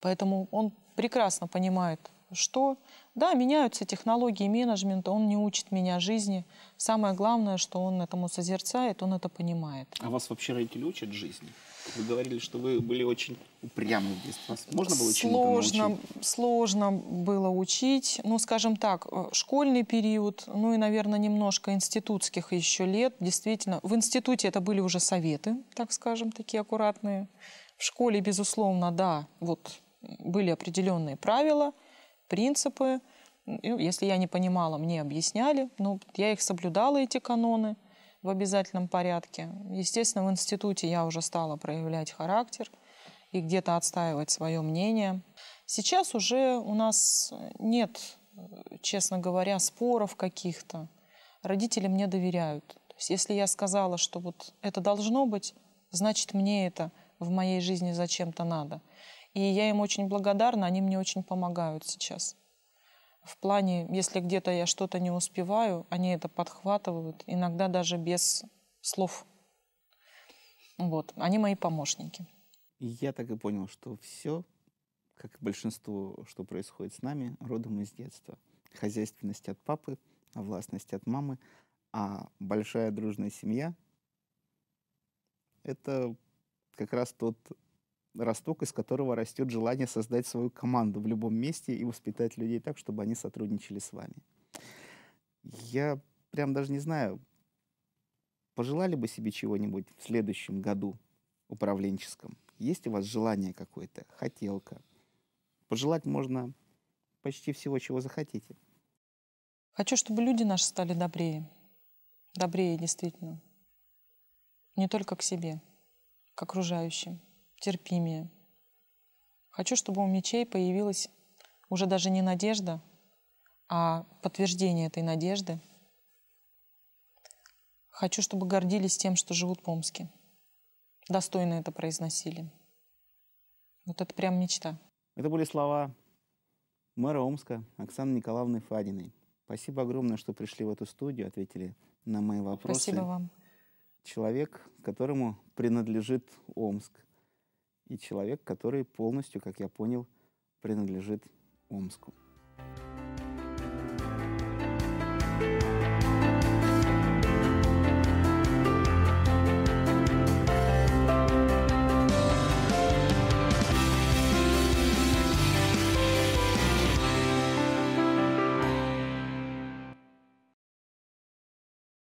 Поэтому он прекрасно понимает что? Да, меняются технологии менеджмента, он не учит меня жизни. Самое главное, что он этому созерцает, он это понимает. А вас вообще родители учат жизни? Вы говорили, что вы были очень упрямы в детстве. можно было сложно, научить? Сложно было учить. Ну, скажем так, э, школьный период, ну и, наверное, немножко институтских еще лет. Действительно, в институте это были уже советы, так скажем, такие аккуратные. В школе, безусловно, да, вот были определенные правила – принципы. Если я не понимала, мне объясняли, но ну, я их соблюдала, эти каноны, в обязательном порядке. Естественно, в институте я уже стала проявлять характер и где-то отстаивать свое мнение. Сейчас уже у нас нет, честно говоря, споров каких-то. Родители мне доверяют. То есть, если я сказала, что вот это должно быть, значит, мне это в моей жизни зачем-то надо. И я им очень благодарна, они мне очень помогают сейчас. В плане, если где-то я что-то не успеваю, они это подхватывают, иногда даже без слов. Вот, они мои помощники. я так и понял, что все, как и большинство, что происходит с нами, родом из детства. Хозяйственность от папы, а властность от мамы, а большая дружная семья — это как раз тот росток, из которого растет желание создать свою команду в любом месте и воспитать людей так, чтобы они сотрудничали с вами. Я прям даже не знаю, пожелали бы себе чего-нибудь в следующем году управленческом? Есть у вас желание какое-то, хотелка? Пожелать можно почти всего, чего захотите. Хочу, чтобы люди наши стали добрее. Добрее, действительно. Не только к себе, к окружающим терпимее. Хочу, чтобы у мечей появилась уже даже не надежда, а подтверждение этой надежды. Хочу, чтобы гордились тем, что живут в Омске, Достойно это произносили. Вот это прям мечта. Это были слова мэра Омска Оксаны Николаевны Фадиной. Спасибо огромное, что пришли в эту студию, ответили на мои вопросы. Спасибо вам. Человек, которому принадлежит Омск и человек, который полностью, как я понял, принадлежит Омску.